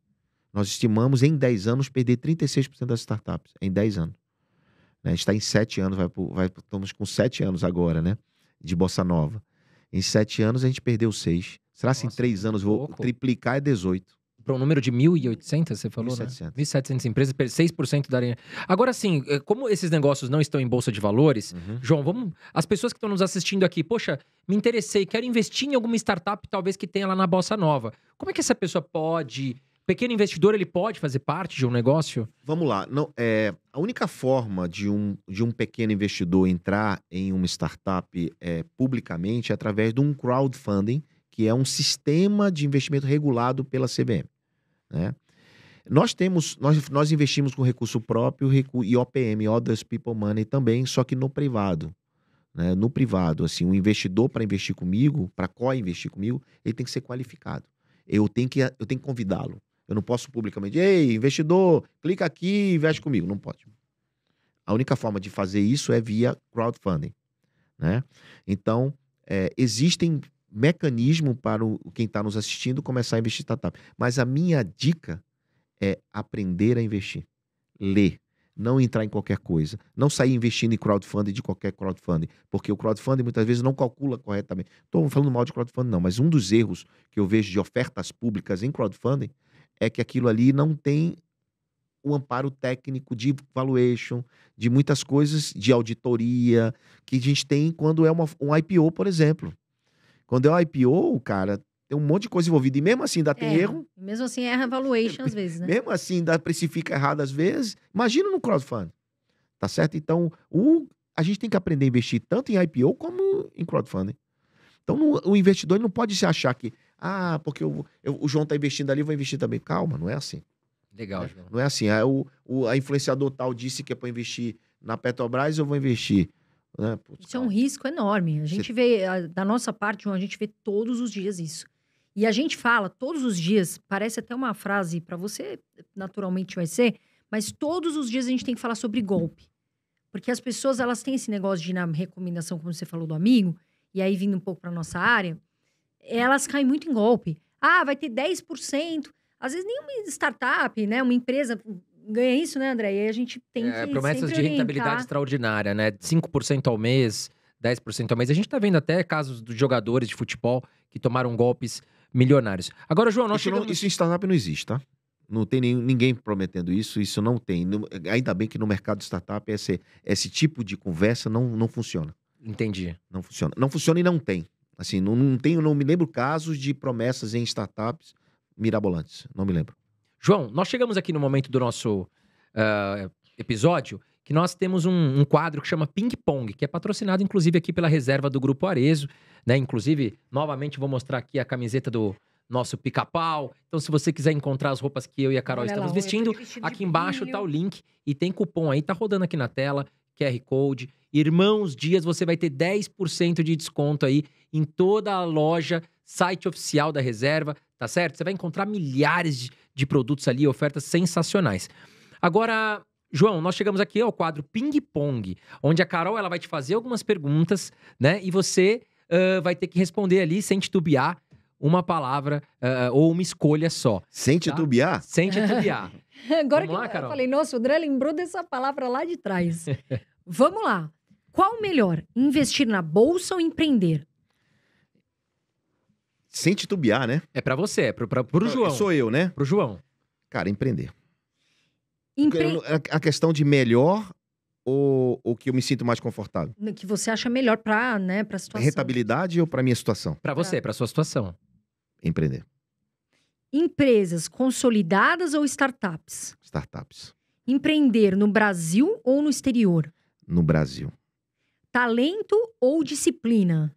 Nós estimamos em 10 anos perder 36% das startups. Em 10 anos. Né? A gente está em 7 anos, vai pro, vai, estamos com 7 anos agora, né? De Bossa Nova. Em sete anos a gente perdeu seis. Será que em três anos pouco. vou triplicar é 18? Para um número de 1.800, você falou, 1.700. Né? 1.700 empresas, 6% da área. Agora sim, é, como esses negócios não estão em bolsa de valores, uhum. João, vamos. As pessoas que estão nos assistindo aqui, poxa, me interessei, quero investir em alguma startup, talvez que tenha lá na Bossa Nova. Como é que essa pessoa pode pequeno investidor ele pode fazer parte de um negócio? Vamos lá. Não, é, a única forma de um, de um pequeno investidor entrar em uma startup é, publicamente é através de um crowdfunding, que é um sistema de investimento regulado pela CVM. Né? Nós temos, nós, nós investimos com recurso próprio e OPM, Others People Money também, só que no privado. Né? No privado, assim, um investidor para investir comigo, para co-investir comigo, ele tem que ser qualificado. Eu tenho que, eu tenho que convidá-lo. Eu não posso publicamente, ei, investidor, clica aqui e investe comigo. Não pode. A única forma de fazer isso é via crowdfunding. Né? Então, é, existem mecanismos para o, quem está nos assistindo começar a investir em startup. Mas a minha dica é aprender a investir. Ler. Não entrar em qualquer coisa. Não sair investindo em crowdfunding de qualquer crowdfunding. Porque o crowdfunding muitas vezes não calcula corretamente. Estou falando mal de crowdfunding, não, mas um dos erros que eu vejo de ofertas públicas em crowdfunding é que aquilo ali não tem o amparo técnico de valuation, de muitas coisas, de auditoria, que a gente tem quando é uma, um IPO, por exemplo. Quando é um IPO, cara, tem um monte de coisa envolvida. E mesmo assim dá tem é, erro. Mesmo assim erra valuation às vezes, né? Mesmo assim dá precifica errado às vezes. Imagina no crowdfunding. Tá certo? Então, o, a gente tem que aprender a investir tanto em IPO como em crowdfunding. Então, no, o investidor não pode se achar que ah, porque eu, eu, o João tá investindo ali, eu vou investir também. Calma, não é assim. Legal, né? João. Não é assim. Ah, o, o, a influenciador tal disse que é para investir na Petrobras, eu vou investir. Né? Putz, isso cara. é um risco enorme. A gente vê, a, da nossa parte, João, a gente vê todos os dias isso. E a gente fala todos os dias, parece até uma frase para você, naturalmente vai ser, mas todos os dias a gente tem que falar sobre golpe. Porque as pessoas, elas têm esse negócio de ir na recomendação, como você falou do amigo, e aí vindo um pouco para nossa área, elas caem muito em golpe. Ah, vai ter 10%. Às vezes nem uma startup, né? Uma empresa ganha isso, né, André? E aí a gente tem é, que Promessas de rentabilidade orientar. extraordinária, né? 5% ao mês, 10% ao mês. A gente tá vendo até casos de jogadores de futebol que tomaram golpes milionários. Agora, João, nós isso, chegamos... não, isso em startup não existe, tá? Não tem nenhum, ninguém prometendo isso, isso não tem. Ainda bem que no mercado de startup esse, esse tipo de conversa não, não funciona. Entendi. Não funciona. Não funciona e não tem. Assim, não, não tenho, não me lembro casos de promessas em startups mirabolantes. Não me lembro. João, nós chegamos aqui no momento do nosso uh, episódio que nós temos um, um, quadro que chama Ping Pong, que é patrocinado inclusive aqui pela reserva do Grupo Arezo, né? Inclusive, novamente vou mostrar aqui a camiseta do nosso pica-pau. Então, se você quiser encontrar as roupas que eu e a Carol Olha estamos lá, vestindo, aqui embaixo brilho. tá o link e tem cupom aí, tá rodando aqui na tela, QR Code. Irmãos Dias, você vai ter 10% de desconto aí em toda a loja, site oficial da reserva, tá certo? Você vai encontrar milhares de, de produtos ali, ofertas sensacionais. Agora, João, nós chegamos aqui ao quadro Ping Pong, onde a Carol ela vai te fazer algumas perguntas, né? E você uh, vai ter que responder ali sem titubear uma palavra uh, ou uma escolha só. Sem tá? titubear? Tá? Sem titubear. Agora Vamos que lá, eu Carol. falei, nossa, o André lembrou dessa palavra lá de trás. Vamos lá. Qual o melhor, investir na bolsa ou empreender? sem titubear, né? É para você, é pro, pra, pro João. Sou eu, né? Pro João. Cara, empreender. Empre... A questão de melhor ou o que eu me sinto mais confortável? Que você acha melhor para né, a situação. Rentabilidade ou para minha situação? Para você, para sua situação. Empreender. Empresas consolidadas ou startups? Startups. Empreender no Brasil ou no exterior? No Brasil. Talento ou disciplina?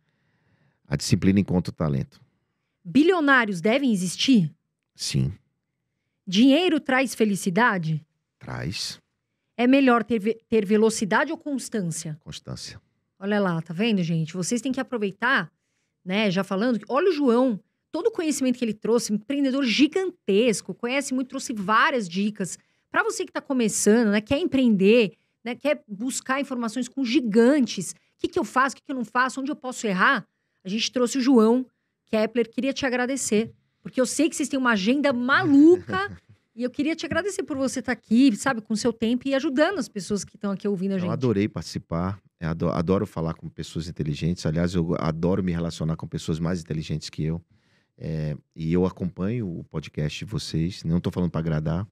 A disciplina encontra o talento. Bilionários devem existir? Sim. Dinheiro traz felicidade? Traz. É melhor ter, ter velocidade ou constância? Constância. Olha lá, tá vendo, gente? Vocês têm que aproveitar, né? Já falando, olha o João, todo o conhecimento que ele trouxe, empreendedor gigantesco, conhece muito, trouxe várias dicas. Para você que está começando, né? Quer empreender, né? Quer buscar informações com gigantes. O que, que eu faço, o que, que eu não faço, onde eu posso errar? A gente trouxe o João Kepler, queria te agradecer, porque eu sei que vocês têm uma agenda maluca e eu queria te agradecer por você estar tá aqui, sabe, com seu tempo e ajudando as pessoas que estão aqui ouvindo a gente. Eu adorei participar, adoro, falar com pessoas inteligentes. Aliás, eu adoro me relacionar com pessoas mais inteligentes que eu. É, e eu acompanho o podcast de vocês, não estou falando para agradar.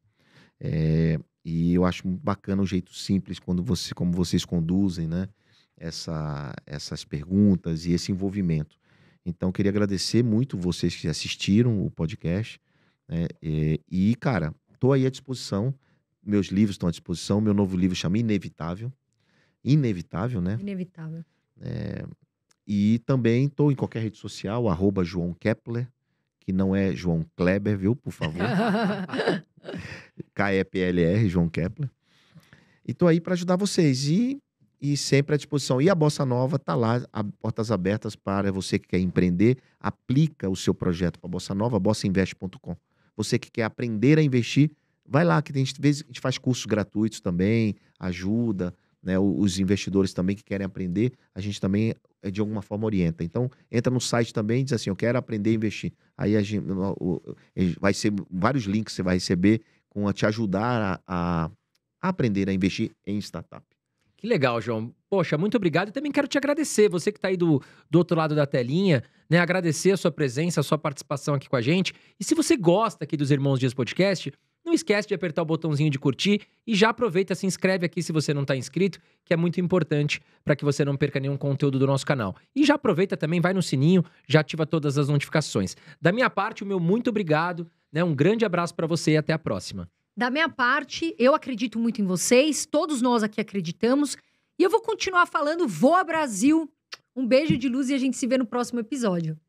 É, e eu acho bacana o jeito simples quando você, como vocês conduzem, né? Essa, essas perguntas e esse envolvimento. Então, queria agradecer muito vocês que assistiram o podcast. Né? É, e, cara, estou aí à disposição. Meus livros estão à disposição. Meu novo livro chama Inevitável. Inevitável, né? Inevitável. É... E também estou em qualquer rede social, arroba João Kepler, que não é João Kleber, viu? Por favor. K-E-P-L-R, João Kepler. E estou aí para ajudar vocês. E e sempre à disposição. E a Bossa Nova está lá, a, portas abertas para você que quer empreender, aplica o seu projeto para a Bossa Nova, bossainvest.com. Você que quer aprender a investir, vai lá, que tem, a gente faz cursos gratuitos também, ajuda, né, os investidores também que querem aprender, a gente também eh, de alguma forma orienta. Então, entra no site também e diz assim, eu quero aprender a investir. Aí a gente, vai ser vários links que você vai receber com a te ajudar a, a aprender a investir em startup. Que legal, João. Poxa, muito obrigado. E também quero te agradecer, você que está aí do, do outro lado da telinha, né? Agradecer a sua presença, a sua participação aqui com a gente. E se você gosta aqui dos Irmãos Dias Podcast, não esquece de apertar o botãozinho de curtir e já aproveita, se inscreve aqui se você não está inscrito, que é muito importante para que você não perca nenhum conteúdo do nosso canal. E já aproveita também, vai no sininho, já ativa todas as notificações. Da minha parte, o meu muito obrigado, né? Um grande abraço para você e até a próxima. Da minha parte, eu acredito muito em vocês, todos nós aqui acreditamos. E eu vou continuar falando Vou a Brasil. Um beijo de luz e a gente se vê no próximo episódio.